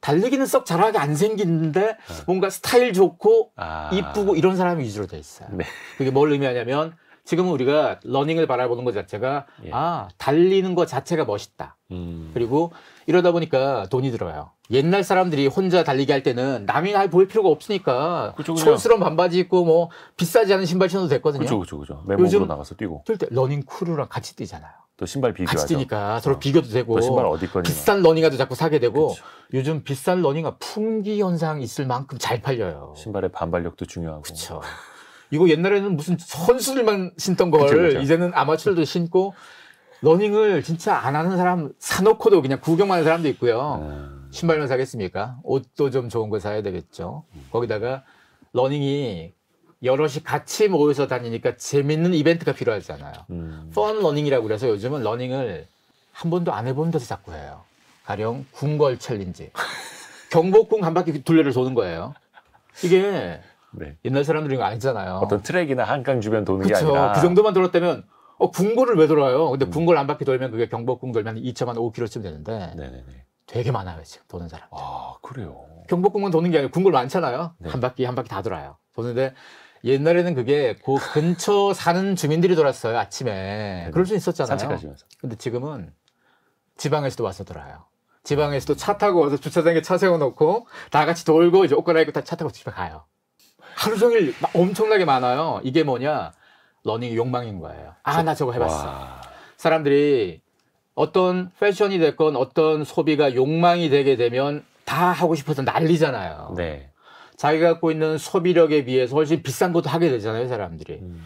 달리기는 썩 잘하게 안 생기는데 어. 뭔가 스타일 좋고 아. 이쁘고 이런 사람이 위주로 돼 있어요. 네. 그게 뭘 의미하냐면 지금 우리가 러닝을 바라보는 것 자체가 예. 아 달리는 것 자체가 멋있다. 음. 그리고 이러다 보니까 돈이 들어요. 옛날 사람들이 혼자 달리기 할 때는 남이 날 보일 필요가 없으니까 촌스러운 반바지 입고 뭐 비싸지 않은 신발 신어도 됐거든요. 그렇죠, 그렇죠, 그렇죠. 맨몸으로 나가서 뛰고. 뛸때 러닝 크루랑 같이 뛰잖아요. 또 신발 비교하죠. 같이 니까 어. 서로 비교도 되고 신발 어디 거냐. 비싼 러닝화도 자꾸 사게 되고 그쵸. 요즘 비싼 러닝화 품귀 현상 있을 만큼 잘 팔려요. 신발의 반발력도 중요하고. 그렇죠. 이거 옛날에는 무슨 선수들만 신던 걸 그쵸, 그쵸. 이제는 아마추어도 신고 러닝을 진짜 안 하는 사람 사놓고도 그냥 구경 하는 사람도 있고요. 음. 신발만 사겠습니까? 옷도 좀 좋은 거 사야 되겠죠. 음. 거기다가 러닝이 여럿이 같이 모여서 다니니까 재밌는 이벤트가 필요하잖아요. 음. 펀 러닝이라고 그래서 요즘은 러닝을 한 번도 안 해본 데서 자꾸 해요. 가령 궁궐 챌린지. 경복궁 한 바퀴 둘레를 도는 거예요. 이게 네. 옛날 사람들이 아니잖아요. 어떤 트랙이나 한강 주변 도는 그쵸. 게 아니라 그 정도만 돌았다면 어, 궁궐을 왜 돌아요? 근데 음. 궁궐 한 바퀴 돌면 그게 경복궁 돌면 2천만 5km쯤 되는데 네네네. 되게 많아요 지금 도는 사람. 들아 그래요. 경복궁만 도는 게 아니고 궁궐 많잖아요. 네. 한 바퀴 한 바퀴 다 돌아요. 도는데 옛날에는 그게 그 근처 사는 주민들이 돌았어요 아침에. 네. 그럴 수 있었잖아요. 산책하시면서. 근데 지금은 지방에서도 와서 돌아요. 지방에서도 차 타고 와서 주차장에 차 세워놓고 다 같이 돌고 이제 옷 갈아입고 다 차 타고 집에 가요. 하루 종일 엄청나게 많아요. 이게 뭐냐 러닝 욕망인 거예요. 아 나 저거 해봤어. 와. 사람들이 어떤 패션이 됐건 어떤 소비가 욕망이 되게 되면 다 하고 싶어서 난리잖아요. 네. 자기가 갖고 있는 소비력에 비해서 훨씬 비싼 것도 하게 되잖아요, 사람들이. 음.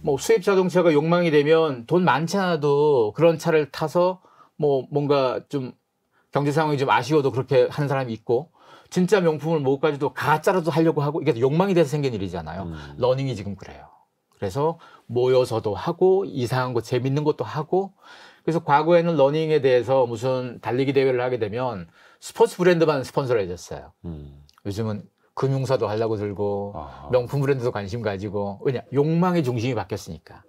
뭐 수입 자동차가 욕망이 되면 돈 많지 않아도 그런 차를 타서 뭐 뭔가 좀 경제 상황이 좀 아쉬워도 그렇게 하는 사람이 있고 진짜 명품을 못까지도 가짜라도 하려고 하고 이게 욕망이 돼서 생긴 일이잖아요. 음. 러닝이 지금 그래요. 그래서 모여서도 하고 이상한 거 재밌는 것도 하고 그래서 과거에는 러닝에 대해서 무슨 달리기 대회를 하게 되면 스포츠 브랜드만 스폰서를 해줬어요. 음. 요즘은 금융사도 하려고 들고 아하. 명품 브랜드도 관심 가지고 왜냐 욕망의 중심이 바뀌었으니까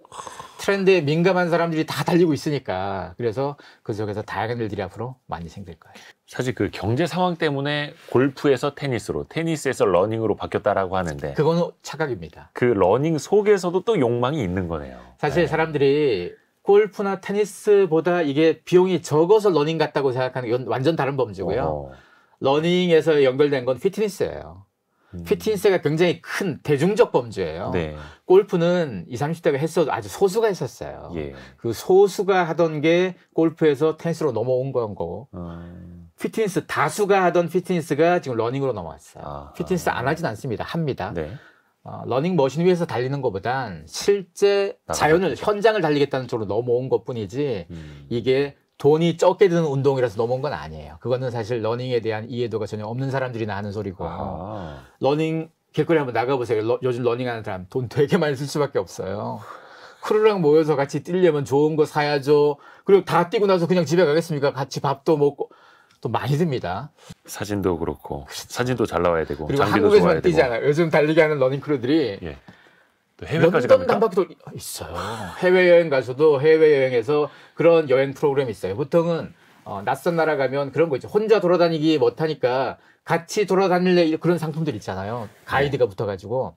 트렌드에 민감한 사람들이 다 달리고 있으니까 그래서 그 속에서 다양한 일들이 앞으로 많이 생길 거예요. 사실 그 경제 상황 때문에 골프에서 테니스로 테니스에서 러닝으로 바뀌었다라고 하는데 그거는 착각입니다. 그 러닝 속에서도 또 욕망이 있는 거네요. 사실 네. 사람들이 골프나 테니스보다 이게 비용이 적어서 러닝 같다고 생각하는 건 완전 다른 범주고요. 어. 러닝에서 연결된 건 피트니스예요. 음. 피트니스가 굉장히 큰 대중적 범죄예요. 네. 골프는 20, 30대가 했어도 아주 소수가 했었어요. 예. 그 소수가 하던 게 골프에서 테니스로 넘어온 건 거고. 음. 피트니스 다수가 하던 피트니스가 지금 러닝으로 넘어왔어요. 아하. 피트니스 안 하진 않습니다. 합니다. 네. 어, 러닝 머신 위에서 달리는 것보단 실제 자연을 현장을 달리겠다는 쪽으로 넘어온 것뿐이지 음. 이게 돈이 적게 드는 운동이라서 넘어온 건 아니에요. 그거는 사실 러닝에 대한 이해도가 전혀 없는 사람들이나 하는 소리고 아. 러닝 길거리 한번 나가보세요. 러, 요즘 러닝하는 사람 돈 되게 많이 쓸 수밖에 없어요. 크루랑 모여서 같이 뛰려면 좋은 거 사야죠. 그리고 다 뛰고 나서 그냥 집에 가겠습니까? 같이 밥도 먹고 또 많이 듭니다. 사진도 그렇고 그렇죠. 사진도 잘 나와야 되고 그리고 장비도 한국에서만 뛰잖아요. 요즘 달리기 하는 러닝 크루들이 예. 또 해외까지 갑니단바퀴 있어요. 해외 여행 가서도 해외 여행에서 그런 여행 프로그램 이 있어요. 보통은 어, 낯선 나라 가면 그런 거 있죠. 혼자 돌아다니기 못하니까 같이 돌아다닐래 그런 상품들 있잖아요. 가이드가 네. 붙어가지고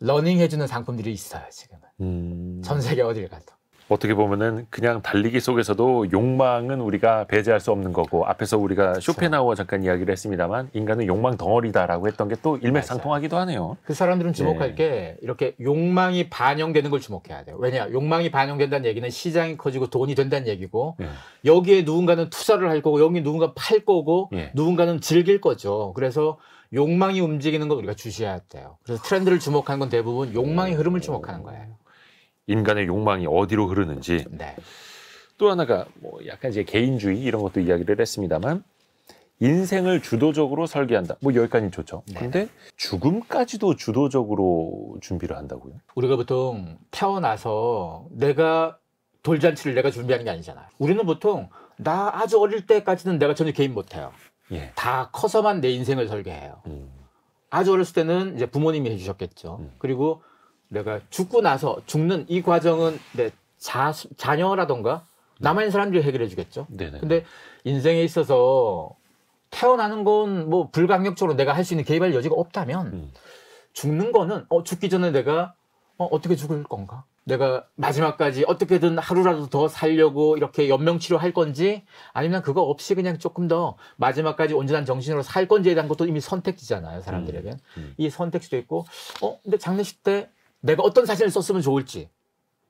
러닝 해주는 상품들이 있어요 지금은 음... 전 세계 어딜 가도. 어떻게 보면은 그냥 달리기 속에서도 욕망은 우리가 배제할 수 없는 거고 앞에서 우리가 그렇죠. 쇼펜하우어 잠깐 이야기를 했습니다만 인간은 욕망 덩어리다라고 했던 게 또 일맥상통하기도 하네요. 그 사람들은 주목할 네. 게 이렇게 욕망이 반영되는 걸 주목해야 돼요. 왜냐 욕망이 반영된다는 얘기는 시장이 커지고 돈이 된다는 얘기고 네. 여기에 누군가는 투자를 할 거고 여기 누군가 팔 거고 네. 누군가는 즐길 거죠. 그래서 욕망이 움직이는 걸 우리가 주시해야 돼요. 그래서 트렌드를 주목한 건 대부분 욕망의 흐름을 주목하는 거예요. 인간의 욕망이 어디로 흐르는지 네. 또 하나가 뭐 약간 이제 개인주의 이런 것도 이야기를 했습니다만 인생을 주도적으로 설계한다. 뭐 여기까지 좋죠. 네. 근데 죽음까지도 주도적으로 준비를 한다고요? 우리가 보통 태어나서 내가 돌잔치를 내가 준비하는 게 아니잖아요. 우리는 보통 나 아주 어릴 때까지는 내가 전혀 개인 못해요. 예. 다 커서만 내 인생을 설계해요. 음. 아주 어렸을 때는 이제 부모님이 해주셨겠죠. 음. 그리고 내가 죽고 나서 죽는 이 과정은 내 자, 자녀라던가 네. 남아있는 사람들이 해결해 주겠죠. 네네. 네, 근데 네. 인생에 있어서 태어나는 건 뭐 불강력적으로 내가 할 수 있는 개입할 여지가 없다면 음. 죽는 거는 어 죽기 전에 내가 어 어떻게 죽을 건가? 내가 마지막까지 어떻게든 하루라도 더 살려고 이렇게 연명 치료할 건지 아니면 그거 없이 그냥 조금 더 마지막까지 온전한 정신으로 살 건지에 대한 것도 이미 선택지잖아요 사람들에게 음, 음. 이 선택지도 있고 어 근데 장례식 때 내가 어떤 사진을 썼으면 좋을지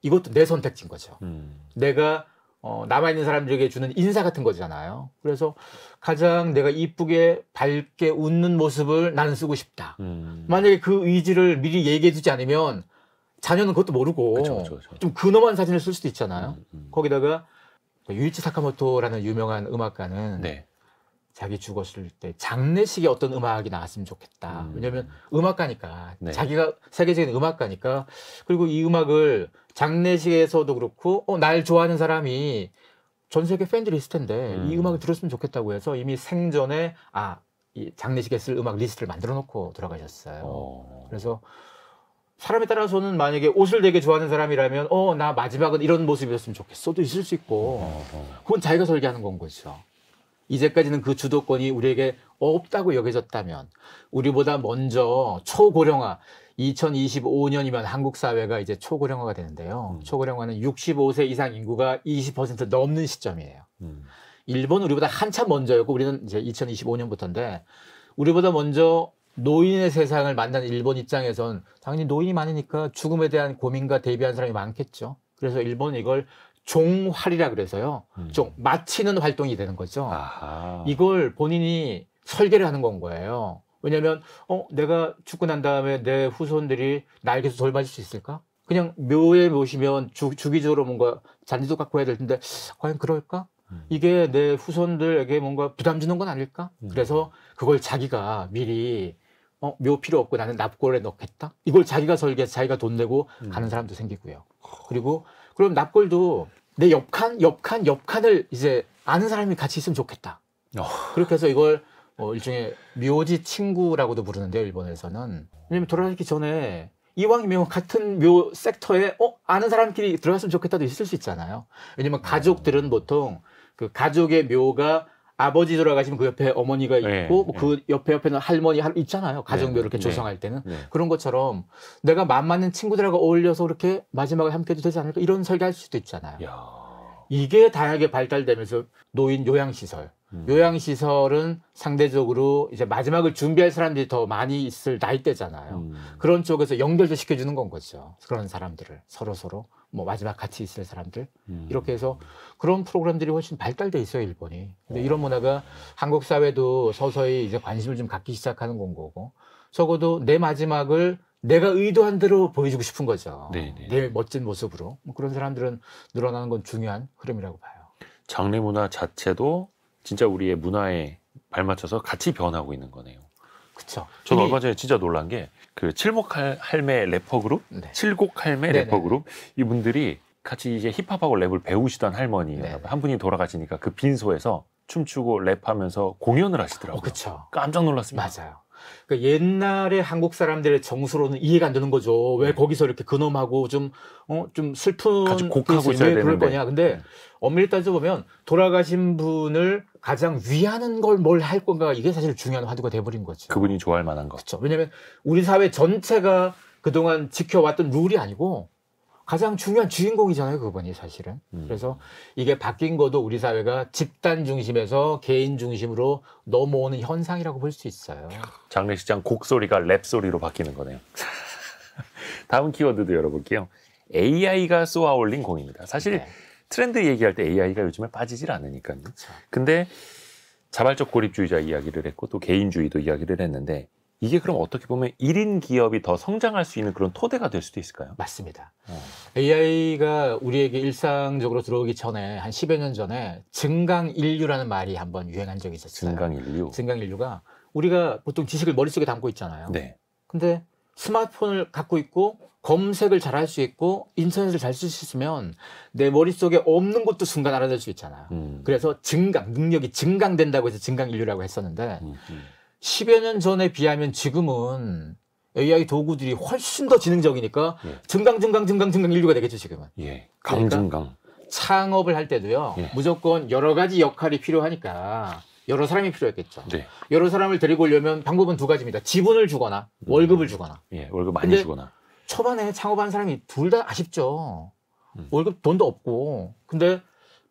이것도 내 선택인 지 거죠. 음. 내가 어, 남아있는 사람들에게 주는 인사 같은 거잖아요. 그래서 가장 내가 이쁘게 밝게 웃는 모습을 나는 쓰고 싶다. 음. 만약에 그 의지를 미리 얘기해두지 않으면 자녀는 그것도 모르고 그쵸, 그쵸, 그쵸. 좀 근엄한 사진을 쓸 수도 있잖아요. 음, 음. 거기다가 뭐 유이치 사카모토라는 유명한 음악가는 네. 자기 죽었을 때 장례식에 어떤 음악이 나왔으면 좋겠다. 음. 왜냐면 음악가니까 네. 자기가 세계적인 음악가니까 그리고 이 음악을 장례식에서도 그렇고 어, 날 좋아하는 사람이 전 세계 팬들이 있을 텐데 음. 이 음악을 들었으면 좋겠다고 해서 이미 생전에 아, 이 장례식에 쓸 음악 리스트를 만들어 놓고 들어가셨어요 오. 어. 그래서 사람에 따라서는 만약에 옷을 되게 좋아하는 사람이라면 어 나 마지막은 이런 모습이었으면 좋겠어도 있을 수 있고 어, 어. 그건 자기가 설계하는 건 거죠. 이제까지는 그 주도권이 우리에게 없다고 여겨졌다면 우리보다 먼저 초고령화 2025년이면 한국 사회가 이제 초고령화가 되는데요. 음. 초고령화는 65세 이상 인구가 20% 넘는 시점이에요. 음. 일본 우리보다 한참 먼저였고 우리는 이제 2025년부터인데 우리보다 먼저 노인의 세상을 만난 일본 입장에선 당연히 노인이 많으니까 죽음에 대한 고민과 대비한 사람이 많겠죠. 그래서 일본 이걸 종활이라 그래서요. 음. 종 마치는 활동이 되는 거죠. 아하. 이걸 본인이 설계를 하는 건 거예요. 왜냐하면 어 내가 죽고 난 다음에 내 후손들이 나에게서 돌봐줄 수 있을까? 그냥 묘에 모시면 주, 주기적으로 뭔가 잔디도 갖고 해야 될 텐데 과연 그럴까? 음. 이게 내 후손들에게 뭔가 부담 주는 건 아닐까? 음. 그래서 그걸 자기가 미리 어, 묘 필요 없고 나는 납골에 넣겠다. 이걸 자기가 설계 자기가 돈 내고 음. 가는 사람도 생기고요. 어. 그리고 그럼 납골도 내 옆칸, 옆칸, 옆칸을 이제 아는 사람이 같이 있으면 좋겠다. 어. 그렇게 해서 이걸 어, 일종의 묘지 친구라고도 부르는데요, 일본에서는. 왜냐면 돌아가기 전에 이왕이면 같은 묘 섹터에 어 아는 사람끼리 들어갔으면 좋겠다도 있을 수 있잖아요. 왜냐면 가족들은 보통 그 가족의 묘가 아버지 돌아가시면 그 옆에 어머니가 네, 있고 네, 그 네. 옆에 옆에는 할머니 있잖아요. 네, 가정별로 이렇게 조성할 때는 네. 그런 것처럼 내가 맘 맞는 친구들하고 어울려서 그렇게 마지막을 함께해도 되지 않을까 이런 설계할 수도 있잖아요. 야. 이게 다양하게 발달되면서 노인 요양시설 음. 요양시설은 상대적으로 이제 마지막을 준비할 사람들이 더 많이 있을 나이대잖아요. 음. 그런 쪽에서 연결도 시켜주는 건 거죠. 그런 사람들을 서로 서로 뭐 마지막 같이 있을 사람들 음. 이렇게 해서 그런 프로그램들이 훨씬 발달돼 있어요 일본이. 근데 어. 이런 문화가 한국 사회도 서서히 이제 관심을 좀 갖기 시작하는 건 거고 적어도 내 마지막을 내가 의도한 대로 보여주고 싶은 거죠. 네네. 네. 내 멋진 모습으로 뭐 그런 사람들은 늘어나는 건 중요한 흐름이라고 봐요. 장례 문화 자체도 진짜 우리의 문화에 발맞춰서 같이 변하고 있는 거네요. 그렇죠. 저는 얼마 전에 진짜 놀란 게 그 칠목 할매 래퍼 그룹, 네. 칠곡 할매 래퍼 그룹 이분들이 같이 이제 힙합하고 랩을 배우시던 할머니 한 분이 돌아가시니까 그 빈소에서 춤추고 랩하면서 공연을 하시더라고요. 어, 그렇죠. 깜짝 놀랐습니다. 맞아요. 그니까 옛날에 한국 사람들의 정수로는 이해가 안 되는 거죠. 왜 음. 거기서 이렇게 근엄하고 좀, 어, 좀 슬픈 같이 곡하고 있어야 왜 그럴 되는 거냐. 근데 네. 엄밀히 따져보면 돌아가신 분을 가장 위하는 걸 뭘 할 건가 이게 사실 중요한 화두가 돼버린 거죠. 그분이 좋아할 만한 거. 그렇죠. 왜냐하면 우리 사회 전체가 그동안 지켜왔던 룰이 아니고 가장 중요한 주인공이잖아요, 그분이 사실은. 음. 그래서 이게 바뀐 것도 우리 사회가 집단 중심에서 개인 중심으로 넘어오는 현상이라고 볼 수 있어요. 장례식장 곡소리가 랩소리로 바뀌는 거네요. 다음 키워드도 열어볼게요. AI가 쏘아올린 공입니다. 사실 네. 트렌드 얘기할 때 AI가 요즘에 빠지질 않으니까요. 그렇 근데 자발적 고립주의자 이야기를 했고 또 개인주의도 이야기를 했는데 이게 그럼 어떻게 보면 1인 기업이 더 성장할 수 있는 그런 토대가 될 수도 있을까요? 맞습니다. 어. AI가 우리에게 일상적으로 들어오기 전에 한 10여 년 전에 증강인류라는 말이 한번 유행한 적이 있었어요. 증강인류. 증강인류가 우리가 보통 지식을 머릿속에 담고 있잖아요. 네. 근데 스마트폰을 갖고 있고 검색을 잘 할 수 있고 인터넷을 잘 쓸 수 있으면 내 머릿속에 없는 것도 순간 알아낼 수 있잖아요. 음. 그래서 증강, 능력이 증강된다고 해서 증강인류라고 했었는데 음. 음. 십여년 전에 비하면 지금은 AI 도구들이 훨씬 더 지능적이니까 예. 증강 증강 증강 증강 인류가 되겠죠 지금은. 예. 강증강. 그러니까 창업을 할 때도요 예. 무조건 여러 가지 역할이 필요하니까 여러 사람이 필요했겠죠. 네. 여러 사람을 데리고 오려면 방법은 두 가지입니다. 지분을 주거나 음. 월급을 주거나. 음. 예, 월급 많이 주거나. 초반에 창업한 사람이 둘 다 아쉽죠. 음. 월급 돈도 없고. 근데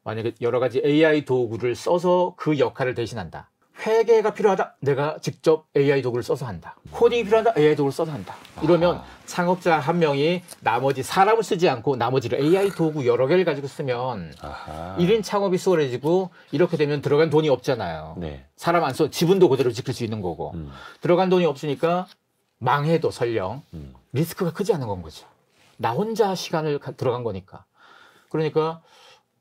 만약에 여러 가지 AI 도구를 써서 그 역할을 대신한다. 회계가 필요하다. 내가 직접 AI 도구를 써서 한다. 코딩이 필요하다. AI 도구를 써서 한다. 이러면 아. 창업자 한 명이 나머지 사람을 쓰지 않고 나머지를 AI 도구 여러 개를 가지고 쓰면 아하. 1인 창업이 수월해지고 이렇게 되면 들어간 돈이 없잖아요. 네. 사람 안 써 지분도 그대로 지킬 수 있는 거고 음. 들어간 돈이 없으니까 망해도 설령 음. 리스크가 크지 않은 건 거죠. 나 혼자 시간을 가, 들어간 거니까. 그러니까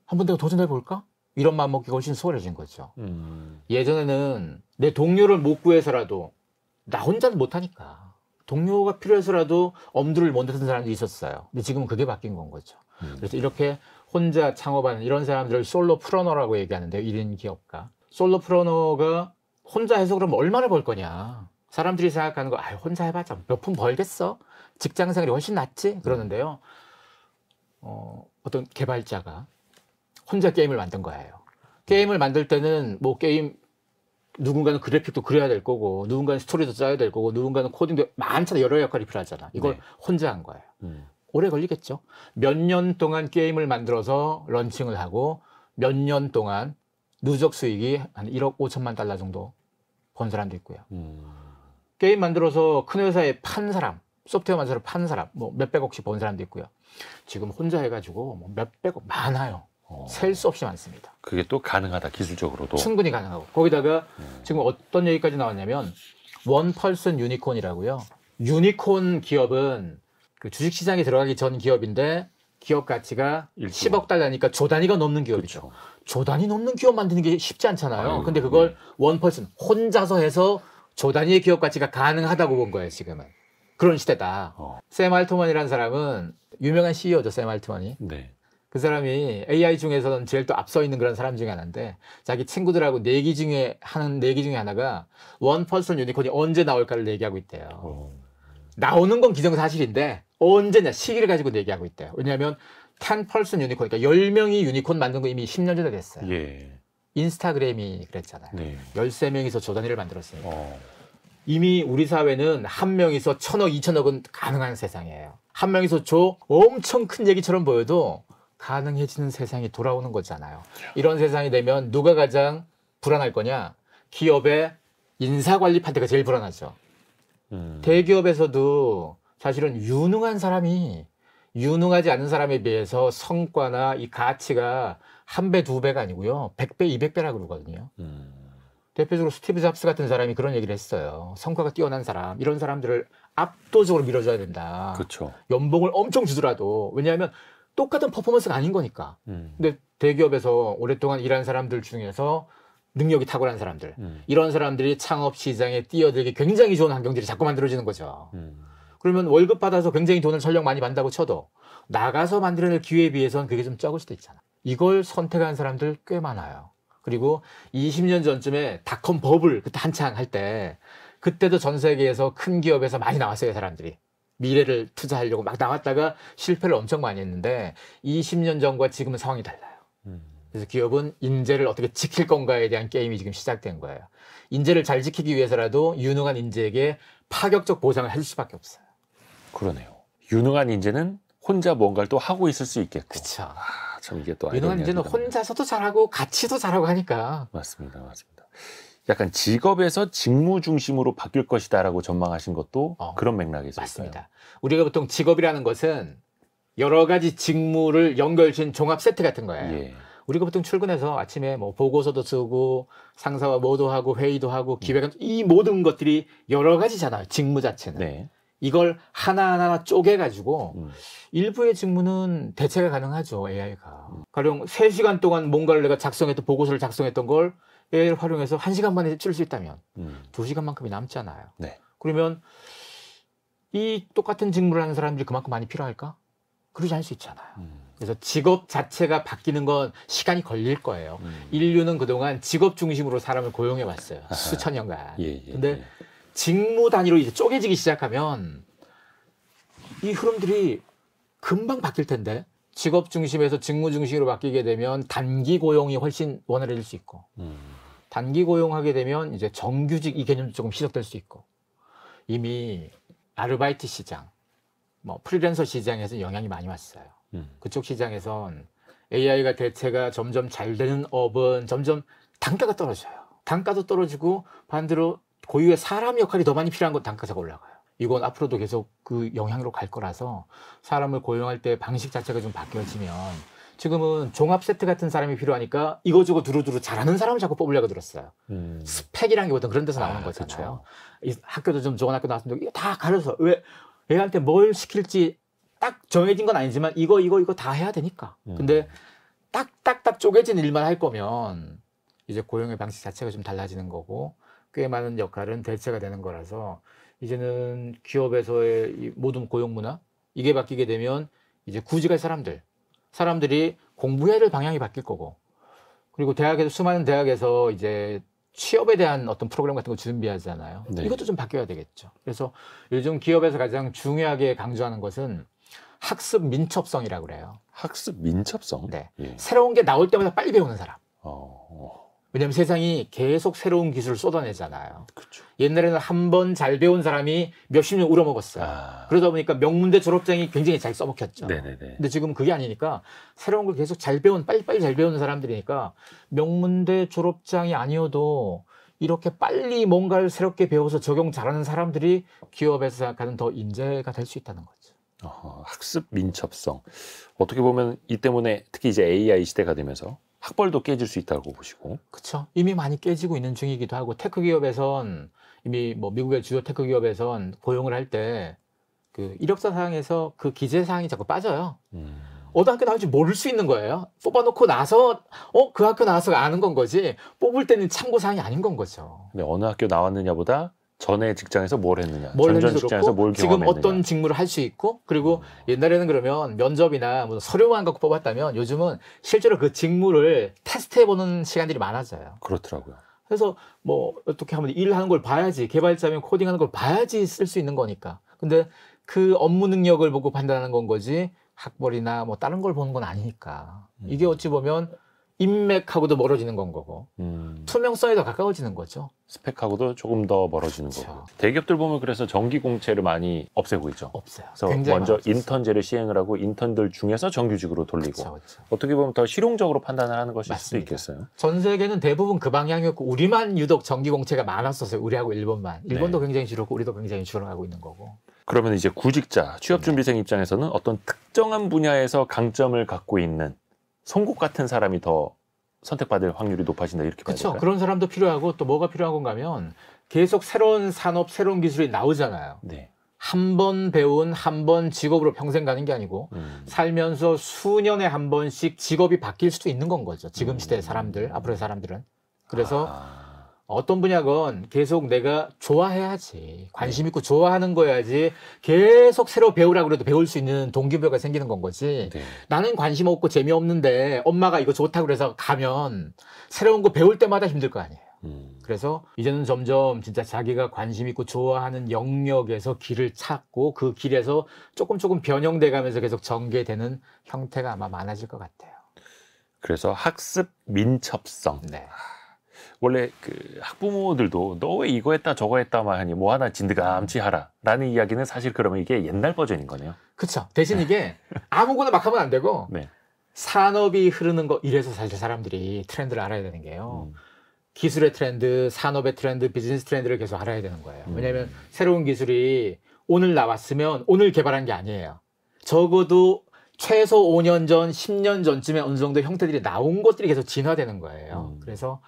한 번 내가 도전해 볼까? 이런 마음 먹기가 훨씬 수월해진 거죠. 음. 예전에는 내 동료를 못 구해서라도 나 혼자는 못하니까 동료가 필요해서라도 엄두를 못 냈던 사람들이 있었어요. 근데 지금은 그게 바뀐 건 거죠. 음. 그래서 이렇게 혼자 창업하는 이런 사람들을 솔로프로너라고 얘기하는데요. 1인 기업가. 솔로프로너가 혼자 해서 그럼 얼마나 벌 거냐. 사람들이 생각하는 거, 아, 혼자 해봤자 몇 푼 벌겠어? 직장 생활이 훨씬 낫지? 그러는데요. 어, 어떤 개발자가 혼자 게임을 만든 거예요. 게임을 만들 때는 뭐 게임 누군가는 그래픽도 그려야 될 거고 누군가는 스토리도 짜야 될 거고 누군가는 코딩도 많잖아 여러 역할이 필요하잖아 이걸 네. 혼자 한 거예요 음. 오래 걸리겠죠 몇 년 동안 게임을 만들어서 런칭을 하고 몇 년 동안 누적 수익이 한 1억 5천만 달러 정도 번 사람도 있고요 음. 게임 만들어서 큰 회사에 판 사람 소프트웨어 만들어서 판 사람 뭐 몇백억씩 번 사람도 있고요 지금 혼자 해가지고 뭐 몇백억 많아요 어. 셀수 없이 많습니다. 그게 또 가능하다 기술적으로도 충분히 가능하고 거기다가 음. 지금 어떤 얘기까지 나왔냐면 원펄슨 유니콘이라고요. 유니콘 기업은 그 주식 시장에 들어가기 전 기업인데 기업 가치가 10억 달러니까 조 단위가 넘는 기업이죠. 그렇조 단위 넘는 기업 만드는 게 쉽지 않잖아요. 아유, 근데 그걸 네. 예. 원펄슨 혼자서 해서 조 단위의 기업 가치가 가능하다고 본 거예요, 지금은. 그런 시대다. 어. 샘 알트먼이라는 사람은 유명한 CEO죠, 샘 알트먼이. 네. 그 사람이 AI 중에서는 제일 또 앞서 있는 그런 사람 중에 하나인데 자기 친구들하고 내기 네 중에 하는 내기 네 중에 하나가 원 퍼슨 유니콘이 언제 나올까를 얘기하고 있대요. 어. 나오는 건 기정사실인데 언제냐 시기를 가지고 얘기하고 있대요. 왜냐하면 탄 펄슨 유니콘 그러니까 10명이 유니콘 만든 거 이미 10년 전에 됐어요. 예. 인스타그램이 그랬잖아요. 네. 13명이서 조단위를 만들었으니까. 어. 이미 우리 사회는 한 명이서 천억, 이천억은 가능한 세상이에요. 한 명이서 저 엄청 큰 얘기처럼 보여도 가능해지는 세상이 돌아오는 거잖아요. 이런 세상이 되면 누가 가장 불안할 거냐? 기업의 인사관리 판때가 제일 불안하죠. 음. 대기업에서도 사실은 유능한 사람이 유능하지 않은 사람에 비해서 성과나 이 가치가 한 배, 두 배가 아니고요. 백 배, 이백 배라 그러거든요. 음. 대표적으로 스티브 잡스 같은 사람이 그런 얘기를 했어요. 성과가 뛰어난 사람, 이런 사람들을 압도적으로 밀어줘야 된다. 그렇죠. 연봉을 엄청 주더라도. 왜냐하면 똑같은 퍼포먼스가 아닌 거니까. 음. 근데 대기업에서 오랫동안 일한 사람들 중에서 능력이 탁월한 사람들, 음. 이런 사람들이 창업 시장에 뛰어들기 굉장히 좋은 환경들이 자꾸 만들어지는 거죠. 음. 그러면 월급 받아서 굉장히 돈을 설령 많이 받다고 는 쳐도 나가서 만들어낼 기회에 비해서는 그게 좀 적을 수도 있잖아. 이걸 선택한 사람들 꽤 많아요. 그리고 20년 전쯤에 닷컴 버블 그때 한창 할 때 그때도 전 세계에서 큰 기업에서 많이 나왔어요 사람들이. 미래를 투자하려고 막 나왔다가 실패를 엄청 많이 했는데 20년 전과 지금은 상황이 달라요. 음. 그래서 기업은 인재를 어떻게 지킬 건가에 대한 게임이 지금 시작된 거예요. 인재를 잘 지키기 위해서라도 유능한 인재에게 파격적 보상을 해줄 수밖에 없어요. 그러네요. 유능한 인재는 혼자 뭔가를 또 하고 있을 수 있겠고. 그렇죠. 참 이게 또 유능한 인재는 혼자서도 잘하고 같이도 잘하고 하니까. 맞습니다, 맞습니다. 약간 직업에서 직무 중심으로 바뀔 것이다라고 전망하신 것도 어, 그런 맥락에서 맞습니다. 있어요. 우리가 보통 직업이라는 것은 여러 가지 직무를 연결진 종합 세트 같은 거예요. 예. 우리가 보통 출근해서 아침에 뭐 보고서도 쓰고 상사와 뭐도 하고 회의도 하고 기획은 음. 이 모든 것들이 여러 가지잖아요. 직무 자체는. 네. 이걸 하나하나 쪼개가지고 음. 일부의 직무는 대체가 가능하죠. AI가. 가령 세시간 동안 뭔가를 내가 작성했던 보고서를 작성했던 걸를 활용해서 한시간 만에 치를 수 있다면 음. 두시간만큼이 남잖아요 네. 그러면 이 똑같은 직무를 하는 사람들이 그만큼 많이 필요할까? 그러지 않을 수 있잖아요. 음. 그래서 직업 자체가 바뀌는 건 시간이 걸릴 거예요. 음. 인류는 그동안 직업 중심으로 사람을 고용해 왔어요. 수천 년간. 예, 예, 근데 예. 직무 단위로 이제 쪼개지기 시작하면 이 흐름들이 금방 바뀔 텐데 직업 중심에서 직무 중심으로 바뀌게 되면 단기 고용이 훨씬 원활해질 수 있고 음. 단기 고용하게 되면 이제 정규직 이 개념도 조금 희석될수 있고 이미 아르바이트 시장, 뭐 프리랜서 시장에서 영향이 많이 왔어요. 음. 그쪽 시장에선 AI가 대체가 점점 잘 되는 업은 점점 단가가 떨어져요. 단가도 떨어지고 반대로 고유의 사람 역할이 더 많이 필요한 건 단가가 올라가요. 이건 앞으로도 계속 그 영향으로 갈 거라서 사람을 고용할 때 방식 자체가 좀 바뀌어지면 지금은 종합 세트 같은 사람이 필요하니까 이거저거 두루두루 잘하는 사람을 자꾸 뽑으려고 들었어요. 음. 스펙이란 게 보통 그런 데서 아, 나오는 아, 거잖아요. 이 학교도 좀 좋은 학교 나왔으면 다 가려서 왜 애한테 뭘 시킬지 딱 정해진 건 아니지만 이거 이거 이거 다 해야 되니까. 음. 근데 딱 딱 딱 쪼개진 일만 할 거면 이제 고용의 방식 자체가 좀 달라지는 거고 꽤 많은 역할은 대체가 되는 거라서 이제는 기업에서의 이 모든 고용 문화 이게 바뀌게 되면 이제 구직할 사람들 사람들이 공부해야 될 방향이 바뀔 거고 그리고 대학에서 수많은 대학에서 이제 취업에 대한 어떤 프로그램 같은 거 준비하잖아요. 네. 이것도 좀 바뀌어야 되겠죠. 그래서 요즘 기업에서 가장 중요하게 강조하는 것은 학습 민첩성이라고 그래요. 학습 민첩성? 네. 예. 새로운 게 나올 때마다 빨리 배우는 사람. 어... 어. 왜냐하면 세상이 계속 새로운 기술을 쏟아내잖아요. 그렇죠. 옛날에는 한 번 잘 배운 사람이 몇십 년울어먹었어요 아... 그러다 보니까 명문대 졸업장이 굉장히 잘 써먹혔죠. 네네네. 근데 지금 그게 아니니까 새로운 걸 계속 잘 배운 빨리빨리 잘 배우는 사람들이니까 명문대 졸업장이 아니어도 이렇게 빨리 뭔가를 새롭게 배워서 적용 잘하는 사람들이 기업에서 생각하는 더 인재가 될 수 있다는 거죠. 어허, 학습 민첩성 어떻게 보면 이 때문에 특히 이제 AI 시대가 되면서 학벌도 깨질 수 있다고 보시고. 그렇죠. 이미 많이 깨지고 있는 중이기도 하고 테크 기업에선 이미 뭐 미국의 주요 테크 기업에선 고용을 할 때 그 이력서 사항에서 그, 그 기재 사항이 자꾸 빠져요. 음. 어느 학교 나올지 모를 수 있는 거예요. 뽑아놓고 나서 어 그 학교 나와서 아는 건 거지. 뽑을 때는 참고 사항이 아닌 건 거죠. 근데 어느 학교 나왔느냐보다 전에 직장에서 뭘 했느냐, 뭘 전전 직장에서 뭘 경험했느냐, 지금 어떤 직무를 할 수 있고 그리고 옛날에는 그러면 면접이나 뭐 서류만 갖고 뽑았다면 요즘은 실제로 그 직무를 테스트해보는 시간들이 많아져요. 그렇더라고요. 그래서 뭐 어떻게 하면 일하는 걸 봐야지 개발자면 코딩하는 걸 봐야지 쓸 수 있는 거니까. 근데 그 업무 능력을 보고 판단하는 건 거지 학벌이나 뭐 다른 걸 보는 건 아니니까. 이게 음. 어찌 보면 인맥하고도 멀어지는 건 거고 음. 투명성에 더 가까워지는 거죠. 스펙하고도 조금 더 멀어지는 그렇죠. 거고 대기업들 보면 그래서 정기 공채를 많이 없애고 있죠. 없어요. 그래서 먼저 인턴제를 시행을 하고 인턴들 중에서 정규직으로 돌리고 그렇그렇 어떻게 보면 더 실용적으로 판단을 하는 것일 맞습니다. 수도 있겠어요. 전 세계는 대부분 그 방향이었고 우리만 유독 정기 공채가 많았었어요. 우리하고 일본만 네. 일본도 네. 굉장히 줄었고 우리도 굉장히 줄어가고 있는 거고. 그러면 이제 구직자, 취업준비생 음. 입장에서는 어떤 특정한 분야에서 강점을 갖고 있는 송곳 같은 사람이 더 선택받을 확률이 높아진다 이렇게 봐요. 그렇죠. 그런 사람도 필요하고 또 뭐가 필요한 건가면 계속 새로운 산업, 새로운 기술이 나오잖아요. 네. 한 번 배운 한 번 직업으로 평생 가는 게 아니고 음. 살면서 수년에 한 번씩 직업이 바뀔 수도 있는 건 거죠. 지금 음. 시대 사람들, 앞으로의 사람들은. 그래서 아. 어떤 분야건 계속 내가 좋아해야지. 네. 관심 있고 좋아하는 거야지. 계속 새로 배우라고 해도 배울 수 있는 동기부여가 생기는 건 거지. 네. 나는 관심 없고 재미없는데 엄마가 이거 좋다고 그래서 가면 새로운 거 배울 때마다 힘들 거 아니에요. 음. 그래서 이제는 점점 진짜 자기가 관심 있고 좋아하는 영역에서 길을 찾고 그 길에서 조금 조금 변형돼 가면서 계속 전개되는 형태가 아마 많아질 것 같아요. 그래서 학습 민첩성. 네. 원래 그 학부모들도 너 왜 이거 했다 저거 했다만 하니 뭐 하나 진드감치하라라는 이야기는 사실 그러면 이게 옛날 버전인 거네요. 그렇죠. 대신 이게 아무거나 막 하면 안 되고 네. 산업이 흐르는 거 이래서 사실 사람들이 트렌드를 알아야 되는 게요. 음. 기술의 트렌드, 산업의 트렌드, 비즈니스 트렌드를 계속 알아야 되는 거예요. 음. 왜냐하면 새로운 기술이 오늘 나왔으면 오늘 개발한 게 아니에요. 적어도 최소 5년 전, 10년 전쯤에 어느 정도 형태들이 나온 것들이 계속 진화되는 거예요. 음. 그래서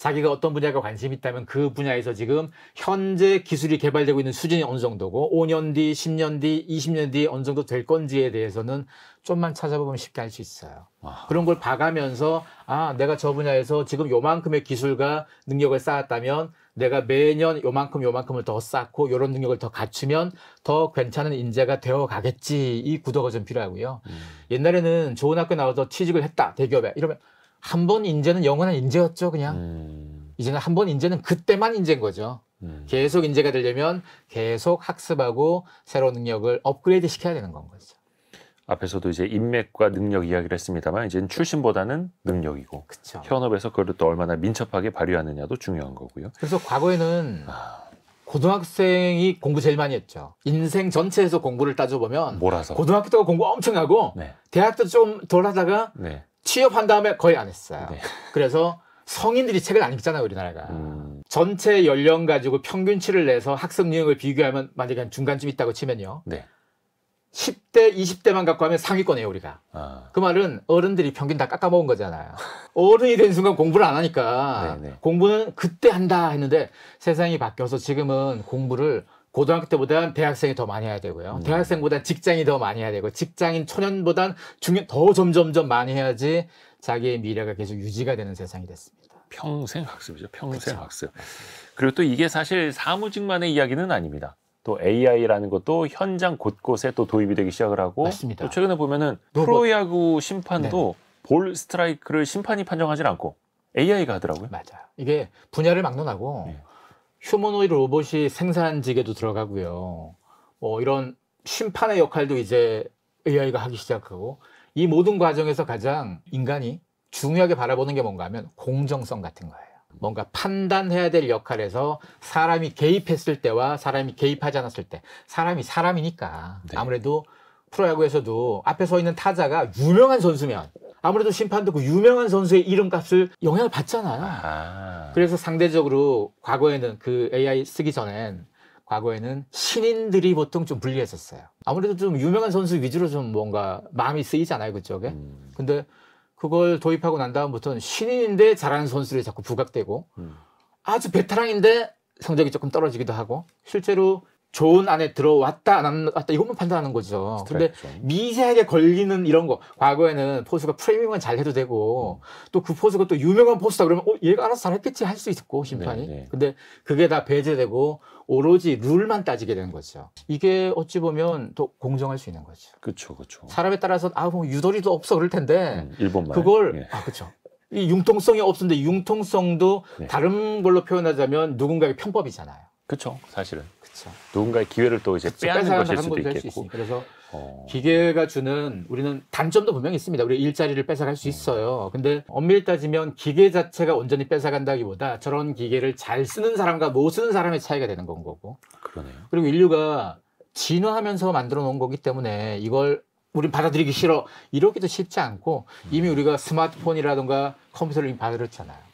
자기가 어떤 분야가 관심이 있다면 그 분야에서 지금 현재 기술이 개발되고 있는 수준이 어느 정도고 5년 뒤, 10년 뒤, 20년 뒤 어느 정도 될 건지에 대해서는 좀만 찾아보면 쉽게 알 수 있어요. 와. 그런 걸 봐가면서 아 내가 저 분야에서 지금 요만큼의 기술과 능력을 쌓았다면 내가 매년 요만큼 요만큼을 더 쌓고 요런 능력을 더 갖추면 더 괜찮은 인재가 되어 가겠지 이 구도가 좀 필요하고요. 음. 옛날에는 좋은 학교 나와서 취직을 했다 대기업에 이러면 한번 인재는 영원한 인재였죠, 그냥. 음. 이제는 한 번 인재는 그때만 인재인 거죠. 음. 계속 인재가 되려면 계속 학습하고 새로운 능력을 업그레이드 시켜야 되는 건 거죠. 앞에서도 이제 인맥과 능력 이야기를 했습니다만 이제는 출신보다는 능력이고 그쵸. 현업에서 그걸 또 얼마나 민첩하게 발휘하느냐도 중요한 거고요. 그래서 과거에는 아... 고등학생이 공부 제일 많이 했죠. 인생 전체에서 공부를 따져보면 몰아서. 고등학교 때 공부 엄청 하고 네. 대학도 좀 덜 하다가 네. 취업한 다음에 거의 안 했어요. 네. 그래서 성인들이 책을 안 읽잖아요, 우리나라가. 음. 전체 연령 가지고 평균치를 내서 학습 능력을 비교하면 만약에 한 중간쯤 있다고 치면요. 네. 10대, 20대만 갖고 하면 상위권이에요, 우리가. 아. 그 말은 어른들이 평균 다 깎아먹은 거잖아요. 어른이 된 순간 공부를 안 하니까 네네. 네. 공부는 그때 한다 했는데 세상이 바뀌어서 지금은 공부를 고등학교 때보다는 대학생이 더 많이 해야 되고요. 음. 네. 대학생보다 직장이 더 많이 해야 되고 직장인 초년보단 중년 더 점점점 많이 해야지 자기의 미래가 계속 유지가 되는 세상이 됐습니다. 평생 학습이죠. 평생 그쵸. 그렇죠. 학습. 그리고 또 이게 사실 사무직만의 이야기는 아닙니다. 또 AI라는 것도 현장 곳곳에 또 도입이 되기 시작을 하고 맞습니다. 또 최근에 보면은 로봇. 프로야구 심판도 네. 볼 스트라이크를 심판이 판정하지 않고 AI가 하더라고요. 맞아. 이게 분야를 막론하고 네. 휴머노이드 로봇이 생산직에도 들어가고요. 뭐 이런 심판의 역할도 이제 AI가 하기 시작하고 이 모든 과정에서 가장 인간이 중요하게 바라보는 게 뭔가 하면 공정성 같은 거예요. 뭔가 판단해야 될 역할에서 사람이 개입했을 때와 사람이 개입하지 않았을 때 사람이 사람이니까 네. 아무래도 프로야구에서도 앞에 서 있는 타자가 유명한 선수면 아무래도 심판도 그 유명한 선수의 이름값을 영향을 받잖아요. 아. 그래서 상대적으로 과거에는 그 AI 쓰기 전엔 과거에는 신인들이 보통 좀 불리했었어요. 아무래도 좀 유명한 선수 위주로 좀 뭔가 마음이 쓰이잖아요, 그쪽에. 음. 근데 그걸 도입하고 난 다음부터는 신인인데 잘하는 선수들이 자꾸 부각되고 음. 아주 베테랑인데 성적이 조금 떨어지기도 하고 실제로 좋은 안에 들어왔다 안 왔다 이것만 판단하는 거죠. 그렇죠. 미세하게 걸리는 이런 거 과거에는 포수가 프레밍만잘 해도 되고 음. 또그 포수가 또 유명한 포수다 그러면 어 얘가 알아서 잘 했겠지 할 수 있고 심판이. 네, 네. 근데 그게 다 배제되고 오로지 룰만 따지게 되는 거죠. 이게 어찌 보면 또 공정할 수 있는 거죠. 그렇죠, 그렇죠. 사람에 따라서 아뭐 뭐 유도리도 없어 그럴 텐데 음, 일본말 그걸 예. 아 그렇죠. 이 융통성이 없는데 었 융통성도 네. 다른 걸로 표현하자면 누군가의 편법이잖아요. 그렇죠. 사실은. 그쵸. 누군가의 기회를 또 이제 빼앗는 것일 수도 있겠고. 그래서 어... 기계가 주는 우리는 단점도 분명히 있습니다. 우리 일자리를 뺏어갈 수 음. 있어요. 근데 엄밀히 따지면 기계 자체가 온전히 뺏어간다기보다 저런 기계를 잘 쓰는 사람과 못 쓰는 사람의 차이가 되는 건 거고. 그러네요. 그리고 인류가 진화하면서 만들어 놓은 거기 때문에 이걸 우린 받아들이기 싫어 이렇기도 쉽지 않고 이미 음. 우리가 스마트폰이라든가 컴퓨터를 받아들였잖아요.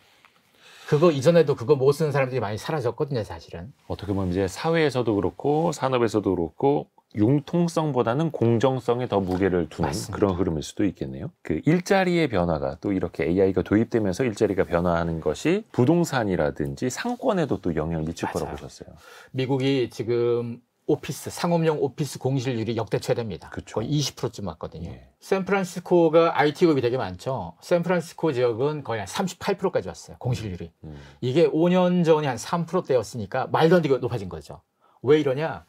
그거 이전에도 그거 못 쓰는 사람들이 많이 사라졌거든요, 사실은. 어떻게 보면 이제 사회에서도 그렇고 산업에서도 그렇고 융통성보다는 공정성에 더 무게를 두는 맞습니다. 그런 흐름일 수도 있겠네요. 그 일자리의 변화가 또 이렇게 AI가 도입되면서 일자리가 변화하는 것이 부동산이라든지 상권에도 또 영향을 미칠 맞아요. 거라고 보셨어요. 미국이 지금 오피스 상업용 오피스 공실률이 역대 최대입니다. 그쵸. 거의 20%쯤 왔거든요. 예. 샌프란시스코가 IT급이 되게 많죠. 샌프란시스코 지역은 거의 한 38%까지 왔어요. 공실률이. 음. 이게 5년 전에 한 3%대였으니까 말도 안 되게 높아진 거죠. 왜 이러냐?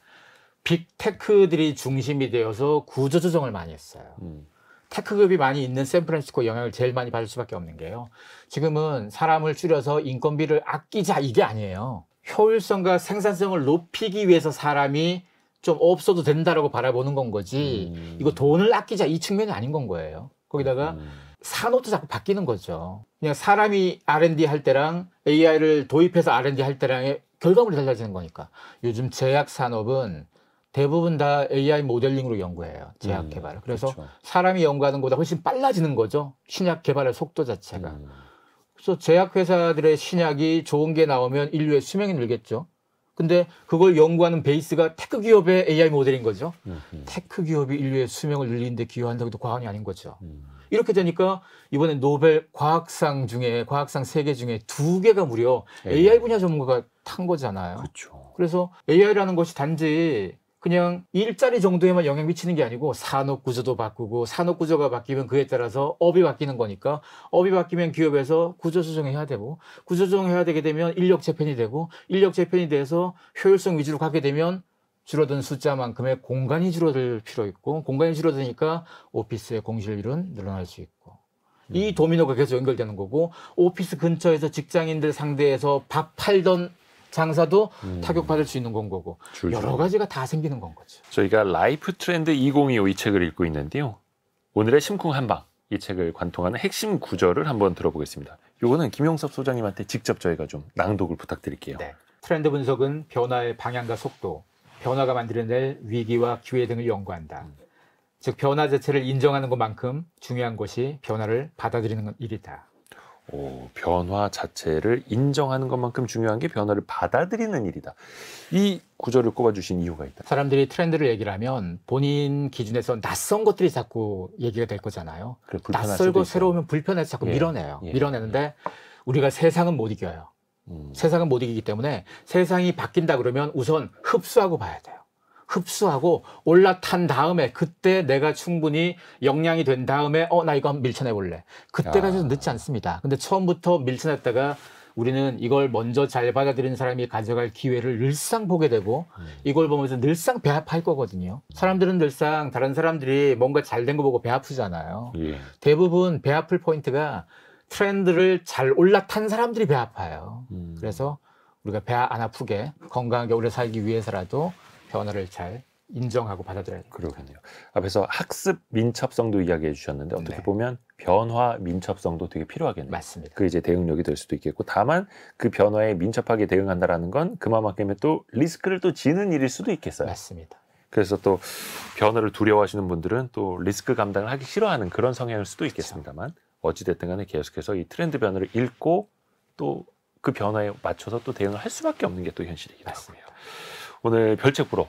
빅테크들이 중심이 되어서 구조조정을 많이 했어요. 음. 테크급이 많이 있는 샌프란시스코 영향을 제일 많이 받을 수밖에 없는 게요. 지금은 사람을 줄여서 인건비를 아끼자 이게 아니에요. 효율성과 생산성을 높이기 위해서 사람이 좀 없어도 된다라고 바라보는 건 거지 음. 이거 돈을 아끼자 이 측면이 아닌 건 거예요. 거기다가 음. 산업도 자꾸 바뀌는 거죠. 그냥 사람이 R&D 할 때랑 AI를 도입해서 R&D 할 때랑의 결과물이 달라지는 거니까. 요즘 제약 산업은 대부분 다 AI 모델링으로 연구해요. 제약 음, 개발을. 그래서 그렇죠. 사람이 연구하는 것보다 훨씬 빨라지는 거죠. 신약 개발의 속도 자체가. 음. 그래서 제약회사들의 신약이 좋은 게 나오면 인류의 수명이 늘겠죠. 근데 그걸 연구하는 베이스가 테크 기업의 AI 모델인 거죠. 음흠. 테크 기업이 인류의 수명을 늘리는데 기여한다고 해도 과언이 아닌 거죠. 음. 이렇게 되니까 이번에 노벨 과학상 중에 과학상 세 개 중에 두 개가 무려 AI, AI 분야 전문가가 탄 거잖아요. 그쵸. 그래서 AI라는 것이 단지 그냥 일자리 정도에만 영향 미치는 게 아니고 산업 구조도 바꾸고 산업 구조가 바뀌면 그에 따라서 업이 바뀌는 거니까 업이 바뀌면 기업에서 구조 조정해야 되고 구조 조정해야 되게 되면 인력 재편이 되고 인력 재편이 돼서 효율성 위주로 가게 되면 줄어든 숫자만큼의 공간이 줄어들 필요 있고 공간이 줄어드니까 오피스의 공실률은 늘어날 수 있고 이 음. 도미노가 계속 연결되는 거고 오피스 근처에서 직장인들 상대해서 밥 팔던 장사도 음. 타격받을 수 있는 건 거고 줄줄. 여러 가지가 다 생기는 건 거죠. 저희가 라이프 트렌드 2025 이 책을 읽고 있는데요. 오늘의 심쿵 한방 이 책을 관통하는 핵심 구절을 한번 들어보겠습니다. 요거는 김용섭 소장님한테 직접 저희가 좀 낭독을 부탁드릴게요. 네. 트렌드 분석은 변화의 방향과 속도, 변화가 만들어낼 위기와 기회 등을 연구한다. 음. 즉 변화 자체를 인정하는 것만큼 중요한 것이 변화를 받아들이는 일이다. 어, 변화 자체를 인정하는 것만큼 중요한 게 변화를 받아들이는 일이다. 이 구절을 꼽아주신 이유가 있다. 사람들이 트렌드를 얘기를 하면 본인 기준에서 낯선 것들이 자꾸 얘기가 될 거잖아요. 그래, 낯설고 새로우면 불편해서 자꾸 예. 밀어내요. 예. 밀어내는데 예. 우리가 세상은 못 이겨요. 음. 세상은 못 이기기 때문에 세상이 바뀐다 그러면 우선 흡수하고 봐야 돼요. 흡수하고 올라탄 다음에 그때 내가 충분히 역량이된 다음에 어 나 이거 한번 밀쳐내 볼래. 그때가 까좀 늦지 않습니다. 근데 처음부터 밀쳐냈다가 우리는 이걸 먼저 잘 받아들인 사람이 가져갈 기회를 늘상 보게 되고 음. 이걸 보면서 늘상 배아파할 거거든요. 사람들은 늘상 다른 사람들이 뭔가 잘 된 거 보고 배아프잖아요. 예. 대부분 배아플 포인트가 트렌드를 잘 올라탄 사람들이 배아파요. 음. 그래서 우리가 배 안 아프게 건강하게 오래 살기 위해서라도 변화를 잘 인정하고 받아들여야 돼니 그러겠네요. 앞에서 학습 민첩성도 이야기해 주셨는데 어떻게 네. 보면 변화 민첩성도 되게 필요하겠네요. 맞습니다. 그 이제 대응력이 될 수도 있겠고 다만 그 변화에 민첩하게 대응한다라는 건 그만큼의 또 리스크를 또 지는 일일 수도 있겠어요. 맞습니다. 그래서 또 변화를 두려워하시는 분들은 또 리스크 감당을 하기 싫어하는 그런 성향일 수도 그렇죠. 있겠습니다만 어찌됐든 간에 계속해서 이 트렌드 변화를 읽고 또 그 변화에 맞춰서 또 대응을 할 수밖에 없는 게 또 현실이기도 하고요. 오늘 별책부로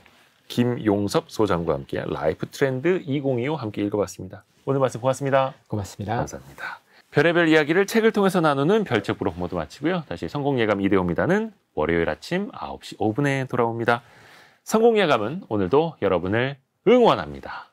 김용섭 소장과 함께 라이프 트렌드 2025 함께 읽어봤습니다. 오늘 말씀 고맙습니다. 고맙습니다. 감사합니다. 별의별 이야기를 책을 통해서 나누는 별책부로 모두 마치고요. 다시 성공 예감 이대호입니다는 월요일 아침 9시 5분에 돌아옵니다. 성공 예감은 오늘도 여러분을 응원합니다.